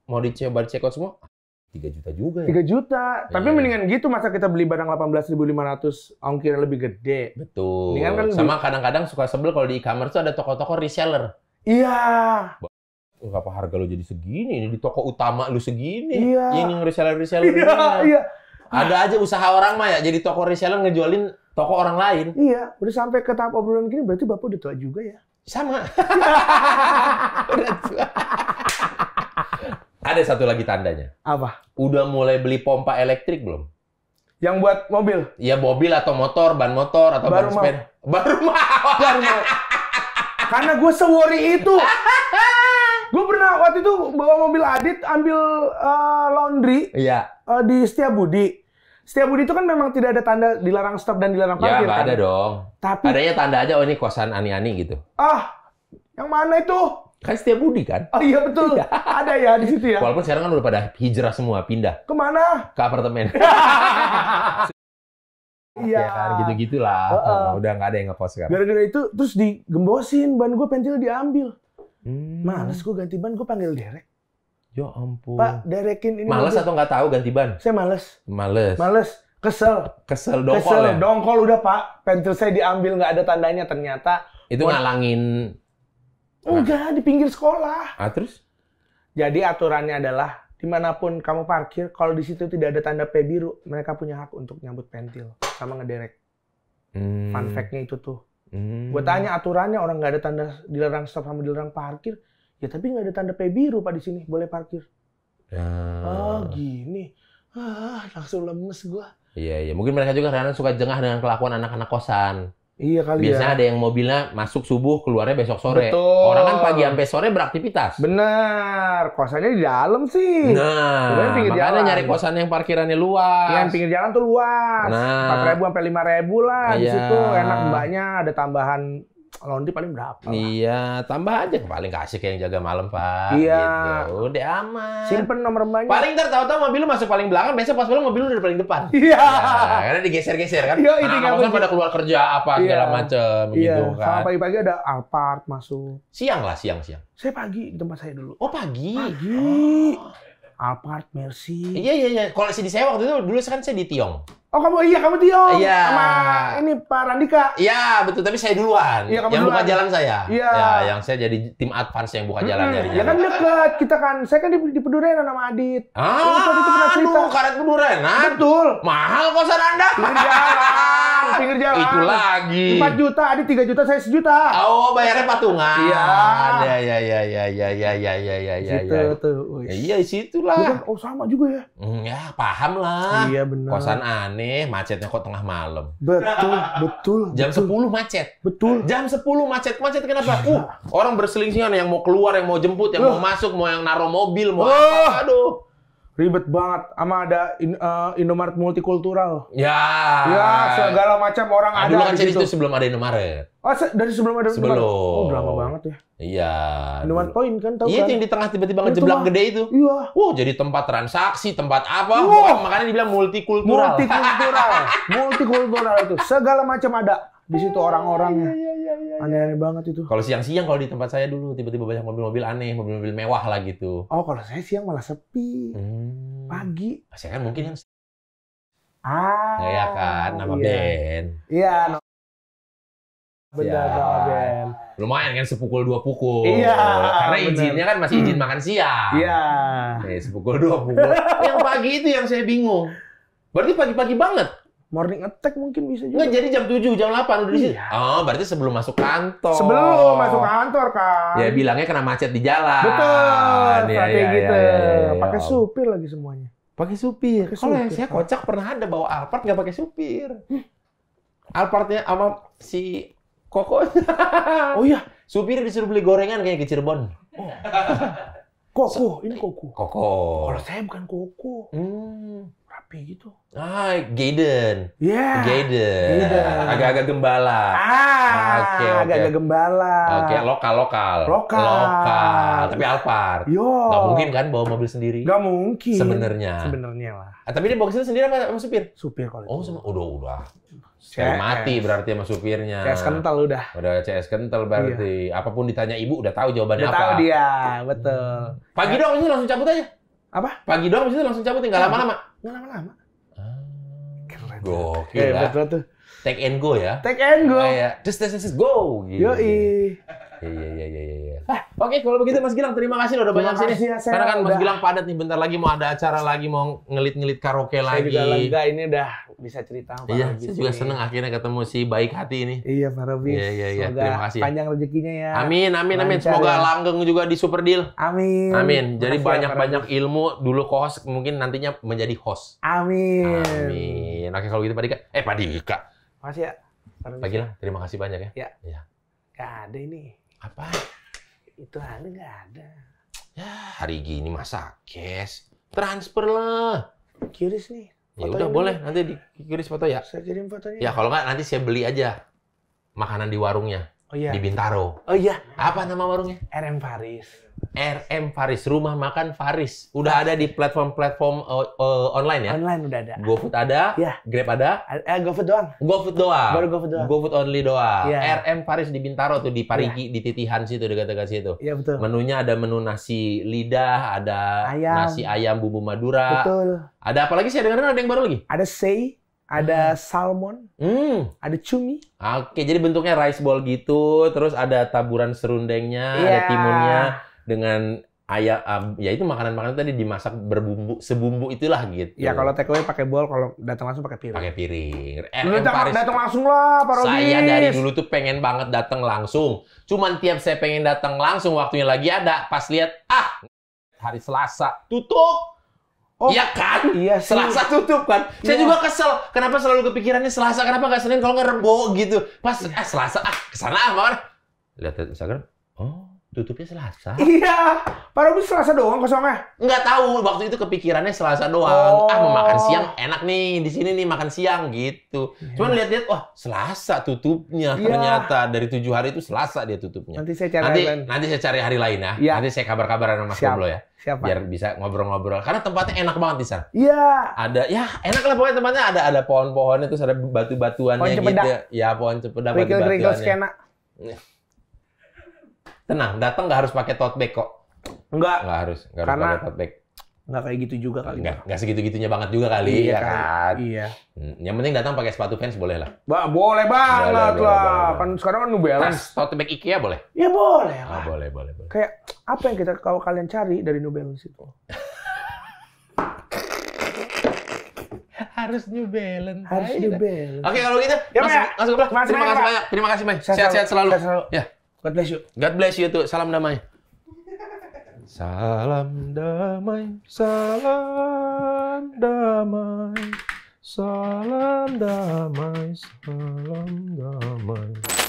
mau dicoba dicek out semua, 3 juta juga ya. 3 juta. Ya, Tapi iya. mendingan gitu masa kita beli barang 18.500 ongkirnya lebih gede. Betul. kan sama kadang-kadang suka sebel kalau di e-commerce tuh ada toko-toko reseller. Iya. Kenapa harga lo jadi segini? Ini di toko utama lu segini. Iya. Ini reseller-reseller. Iya, iya. Ada aja usaha orang mah ya jadi toko reseller ngejualin toko orang lain. Iya, udah sampai ke tahap obrolan gini berarti Bapak udah tua juga ya. Sama. Ada satu lagi tandanya. Apa? Udah mulai beli pompa elektrik belum? Yang buat mobil? Iya, mobil atau motor, ban motor atau Baru ban sepeda. Baru mau. Baru mau. Karena gue sewori itu. Gue pernah waktu itu bawa mobil Adit ambil uh, laundry iya. uh, di Setia Budi itu kan memang tidak ada tanda dilarang stop dan dilarang ya, parkir. Ya, kan? ada dong. Tapi adanya tanda aja oh ini kosan ani-ani gitu. Ah, yang mana itu? Kan Setia Budi kan? Oh iya betul. Iya. ada ya di situ ya. Walaupun sekarang kan udah pada hijrah semua, pindah. Kemana? Ke apartemen. Iya. Ya kan gitu-gitulah. Uh -uh. Udah nggak ada yang ngekos sekarang. Gara-gara itu terus digembosin ban gue pentil diambil. Hmm. Males gue ganti ban, gue panggil derek. Ya ampun. Pak, derekin ini. Males atau nggak tahu ganti ban? Saya males. Males. Males. Kesel. Kesel dongkol Kesel. ya? Dongkol udah pak. Pentil saya diambil nggak ada tandanya ternyata. Itu buat... ngalangin? Enggak, nah. di pinggir sekolah. Ah, terus? Jadi aturannya adalah dimanapun kamu parkir, kalau di situ tidak ada tanda P biru, mereka punya hak untuk nyambut pentil sama ngederek. Hmm. Fun fact-nya itu tuh. Hmm. Gue tanya aturannya orang nggak ada tanda dilarang stop sama dilarang parkir. Ya tapi nggak ada tanda P biru pak di sini boleh parkir. Ya. Oh gini, ah langsung lemes gue. Iya iya mungkin mereka juga karena suka jengah dengan kelakuan anak-anak kosan. Iya kali ya. Biasanya ya. ada yang mobilnya masuk subuh, keluarnya besok sore. Betul. Orang kan pagi sampai sore beraktivitas. Benar. Kosannya di dalam sih. Nah, pinggir makanya jalan. nyari kosan yang parkirannya luas. Yang pinggir jalan tuh luas. Nah. 4 ribu sampai 5 ribu lah iya. di situ. Enak mbaknya ada tambahan laundry paling berapa lah. Iya, tambah aja paling kasih kayak yang jaga malam, Pak. Iya. Gitu. Udah aman. Simpen nomor banyak. Paling ntar tahu-tahu mobil lu masuk paling belakang, biasanya pas pulang mobil lu udah paling depan. Iya. Nah, karena digeser-geser kan. Iya, itu kan pada keluar kerja apa iya. segala macam. iya. gitu kan. Sama pagi-pagi ada Alphard masuk. Siang lah, siang-siang. Saya pagi di tempat saya dulu. Oh, pagi. Pagi. Oh. Alphard, Mercy. Iya, iya, iya. Kalau saya di saya waktu itu dulu kan saya di Tiong. Oh kamu iya kamu Tio iya. sama ini Pak Randika. Iya betul tapi saya duluan. Iya, kamu yang duluan. buka jalan saya. Iya. Ya, yang saya jadi tim advance yang buka jalan hmm. Ya kan dekat kita kan. Saya kan di, di Pedurenan sama Adit. Ah, oh, itu pernah cerita. Aduh, karet Pedurenan. Betul. Mahal kosan Anda. Pinggir jalan, pinggir jalan. Itu lagi. 4 juta, Adit 3 juta, saya 1 juta. Oh, bayarnya patungan. Iya. Iya, iya, iya, iya, iya, iya, iya, iya, iya, iya. Gitu ya. tuh. Ya, iya, situlah. Bukan, oh sama juga ya. Hmm, ya, paham lah. Iya benar. Kosan Anda aneh, macetnya kok tengah malam. Betul, betul. Jam betul. 10 macet. Betul. Jam 10 macet. Macet kenapa? Uh, orang berselingsingan yang mau keluar, yang mau jemput, yang uh. mau masuk, mau yang naruh mobil, mau oh. apa. Aduh ribet banget sama ada in, uh, Indomaret multikultural. Ya. Ya, segala macam orang ah, ada. Dulu kan itu sebelum ada Indomaret. Oh, se dari sebelum ada sebelum. Indomaret. Oh, lama banget ya. Iya. Indomaret Point kan tahu Iya, kan? yang di tengah tiba-tiba ngejeblang gede itu. Iya. Wow, jadi tempat transaksi, tempat apa? Wah, iya. Makanya dibilang multikultural. Multikultural. multikultural itu. Segala macam ada di situ orang-orangnya iya, iya, iya, aneh-aneh banget itu. Kalau siang-siang kalau di tempat saya dulu tiba-tiba banyak mobil-mobil aneh, mobil-mobil mewah lah gitu. Oh kalau saya siang malah sepi. Hmm. Pagi. Saya kan mungkin yang Ah. Ya kan, nama iya. band. Iya. No. Benar ya. nama Lumayan kan sepukul dua pukul. Iya. Karena bener. izinnya kan masih izin makan siang. Iya. Eh, sepukul dua pukul. yang pagi itu yang saya bingung. Berarti pagi-pagi banget morning attack mungkin bisa juga. Nggak, jadi jam 7, jam 8 udah di sini. Iya. Oh, berarti sebelum masuk kantor. Sebelum masuk kantor kan. Ya bilangnya kena macet di jalan. Betul, ya, ya, gitu. Ya, ya, ya, ya. Pakai supir lagi semuanya. Pakai supir. Kalau yang saya kocak pernah ada bawa Alphard nggak pakai supir. Hmm. Alphardnya sama si Koko. oh iya, supir disuruh beli gorengan kayak ke Cirebon. Oh. Koko, ini koko. Koko. Kalau saya bukan koko. Hmm rapi gitu. Ah, Gaden. Iya. Yeah. Gaiden. Agak-agak gembala. Ah, oke, okay, agak-agak okay. gembala. Oke, okay, lokal, lokal. Lokal. Lokal, tapi Alphard. Yo. Gak mungkin kan bawa mobil sendiri? Gak mungkin. Sebenarnya. Sebenarnya lah. Ah, tapi dia bawa sini sendiri apa sama supir? Supir kalau Oh, sama udah udah. Saya mati berarti sama supirnya. CS kental udah. Udah CS kental berarti. Iya. Apapun ditanya ibu udah tahu jawabannya udah apa. Tahu dia, betul. Pagi ya. dong ini langsung cabut aja apa? Pagi doang bisa langsung cabut tinggal lama-lama. Nggak lama-lama. Ah. Keren. Gokil. Ya. betul tuh. Take and go ya. Take and go. Kayak just, just, just, go. Gitu. Iya, iya, iya, iya, iya. Ah, Oke, kalau begitu Mas Gilang, terima kasih loh udah banyak sini. Ya, Karena kan udah... Mas Gilang padat nih, bentar lagi mau ada acara lagi, mau ngelit-ngelit karaoke saya lagi. Saya juga lega, ini udah bisa cerita Iya, saya juga ini. seneng akhirnya ketemu si baik hati ini. Iya, Pak Robi. Iya, iya, iya. Terima kasih. Panjang rezekinya ya. Amin, amin, amin. Semoga ya. langgeng juga di Super Deal. Amin. Amin. Jadi ya, banyak-banyak ya, ilmu dulu host mungkin nantinya menjadi host. Amin. Amin. Oke, kalau gitu Pak Dika. Eh, Pak Dika. Makasih ya. Pak ya. Gilang, terima kasih banyak ya. ya. Iya. Ya. Gak ada ini. Apa? Itu ada nggak ada. Ya, hari gini masa cash. Transfer lah. Kiris nih. Ya udah boleh, nanti di kiris foto ya. Saya kirim fotonya. Ya kalau nggak nanti saya beli aja makanan di warungnya. Oh iya. Di Bintaro. Oh iya. Apa nama warungnya? RM Paris. RM Faris rumah makan Faris udah ada di platform-platform uh, uh, online ya online udah ada GoFood ada ya. Grab ada eh, GoFood doang GoFood doang baru GoFood doang GoFood only doang ya. RM Faris di Bintaro tuh di Parigi ya. di Titihan situ dekat-dekat situ iya betul menunya ada menu nasi lidah ada ayam. nasi ayam bumbu Madura betul ada apa lagi sih dengar ada yang baru lagi ada sei ada hmm. salmon, hmm. ada cumi. Oke, jadi bentuknya rice ball gitu, terus ada taburan serundengnya, yeah. ada iya. timunnya dengan ayam um, ya itu makanan-makanan tadi dimasak berbumbu sebumbu itulah gitu. Ya kalau takeaway pakai bowl kalau datang langsung pakai piring. Pakai piring. Eh, Lu datang, Paris, datang langsung lah, Pak Robis. Saya dari dulu tuh pengen banget datang langsung. Cuman tiap saya pengen datang langsung waktunya lagi ada, pas lihat ah hari Selasa tutup. Oh, ya kan? Iya sih. Selasa tutup kan? Iya. Saya juga kesel. Kenapa selalu kepikirannya Selasa? Kenapa nggak Senin kalau nggak Rebo gitu? Pas ah Selasa ah kesana ah mana? Lihat Instagram. Oh, tutupnya Selasa. Iya, padahal itu Selasa doang kosongnya. Enggak tahu, waktu itu kepikirannya Selasa doang. Oh. Ah mau makan oh. siang enak nih di sini nih makan siang gitu. Yeah. Cuman lihat-lihat, wah Selasa tutupnya yeah. ternyata dari tujuh hari itu Selasa dia tutupnya. Nanti saya cari nanti, hari nanti saya cari hari lain ya. Yeah. Nanti saya kabar-kabaran sama Mas Siap. ya. Siapa? Biar bisa ngobrol-ngobrol. Karena tempatnya enak banget di sana. Iya. Ada ya enak lah pokoknya tempatnya ada ada pohon-pohonnya terus ada batu-batuannya gitu. Ya pohon cempedak batu-batuannya. Kerikil-kerikil skena. Iya. Tenang, datang nggak harus pakai tote bag kok. Enggak. Enggak harus, enggak harus pakai tote bag. Enggak kayak gitu juga kali. Enggak, enggak segitu-gitunya banget juga kali, iya, ya kan? Iya. Hmm, yang penting datang pakai sepatu fans boleh lah. Ba boleh banget boleh, lah. Boleh, kan boleh, kan sekarang kan New Balance. Tas tote bag IKEA boleh? Ya boleh ah, lah. Ah, boleh, boleh, boleh. Kayak apa yang kita kalau kalian cari dari New Balance itu? harus New Balance. Harus New Balance. Oke, kalau gitu, ya, mas, ya. masuk, masuk, masuk, Terima kasih banyak. Terima kasih, masuk, Sehat-sehat selalu. masuk, selalu. Ya. God bless you. God bless you tuh. Salam damai. Salam damai, salam damai, salam damai, salam damai.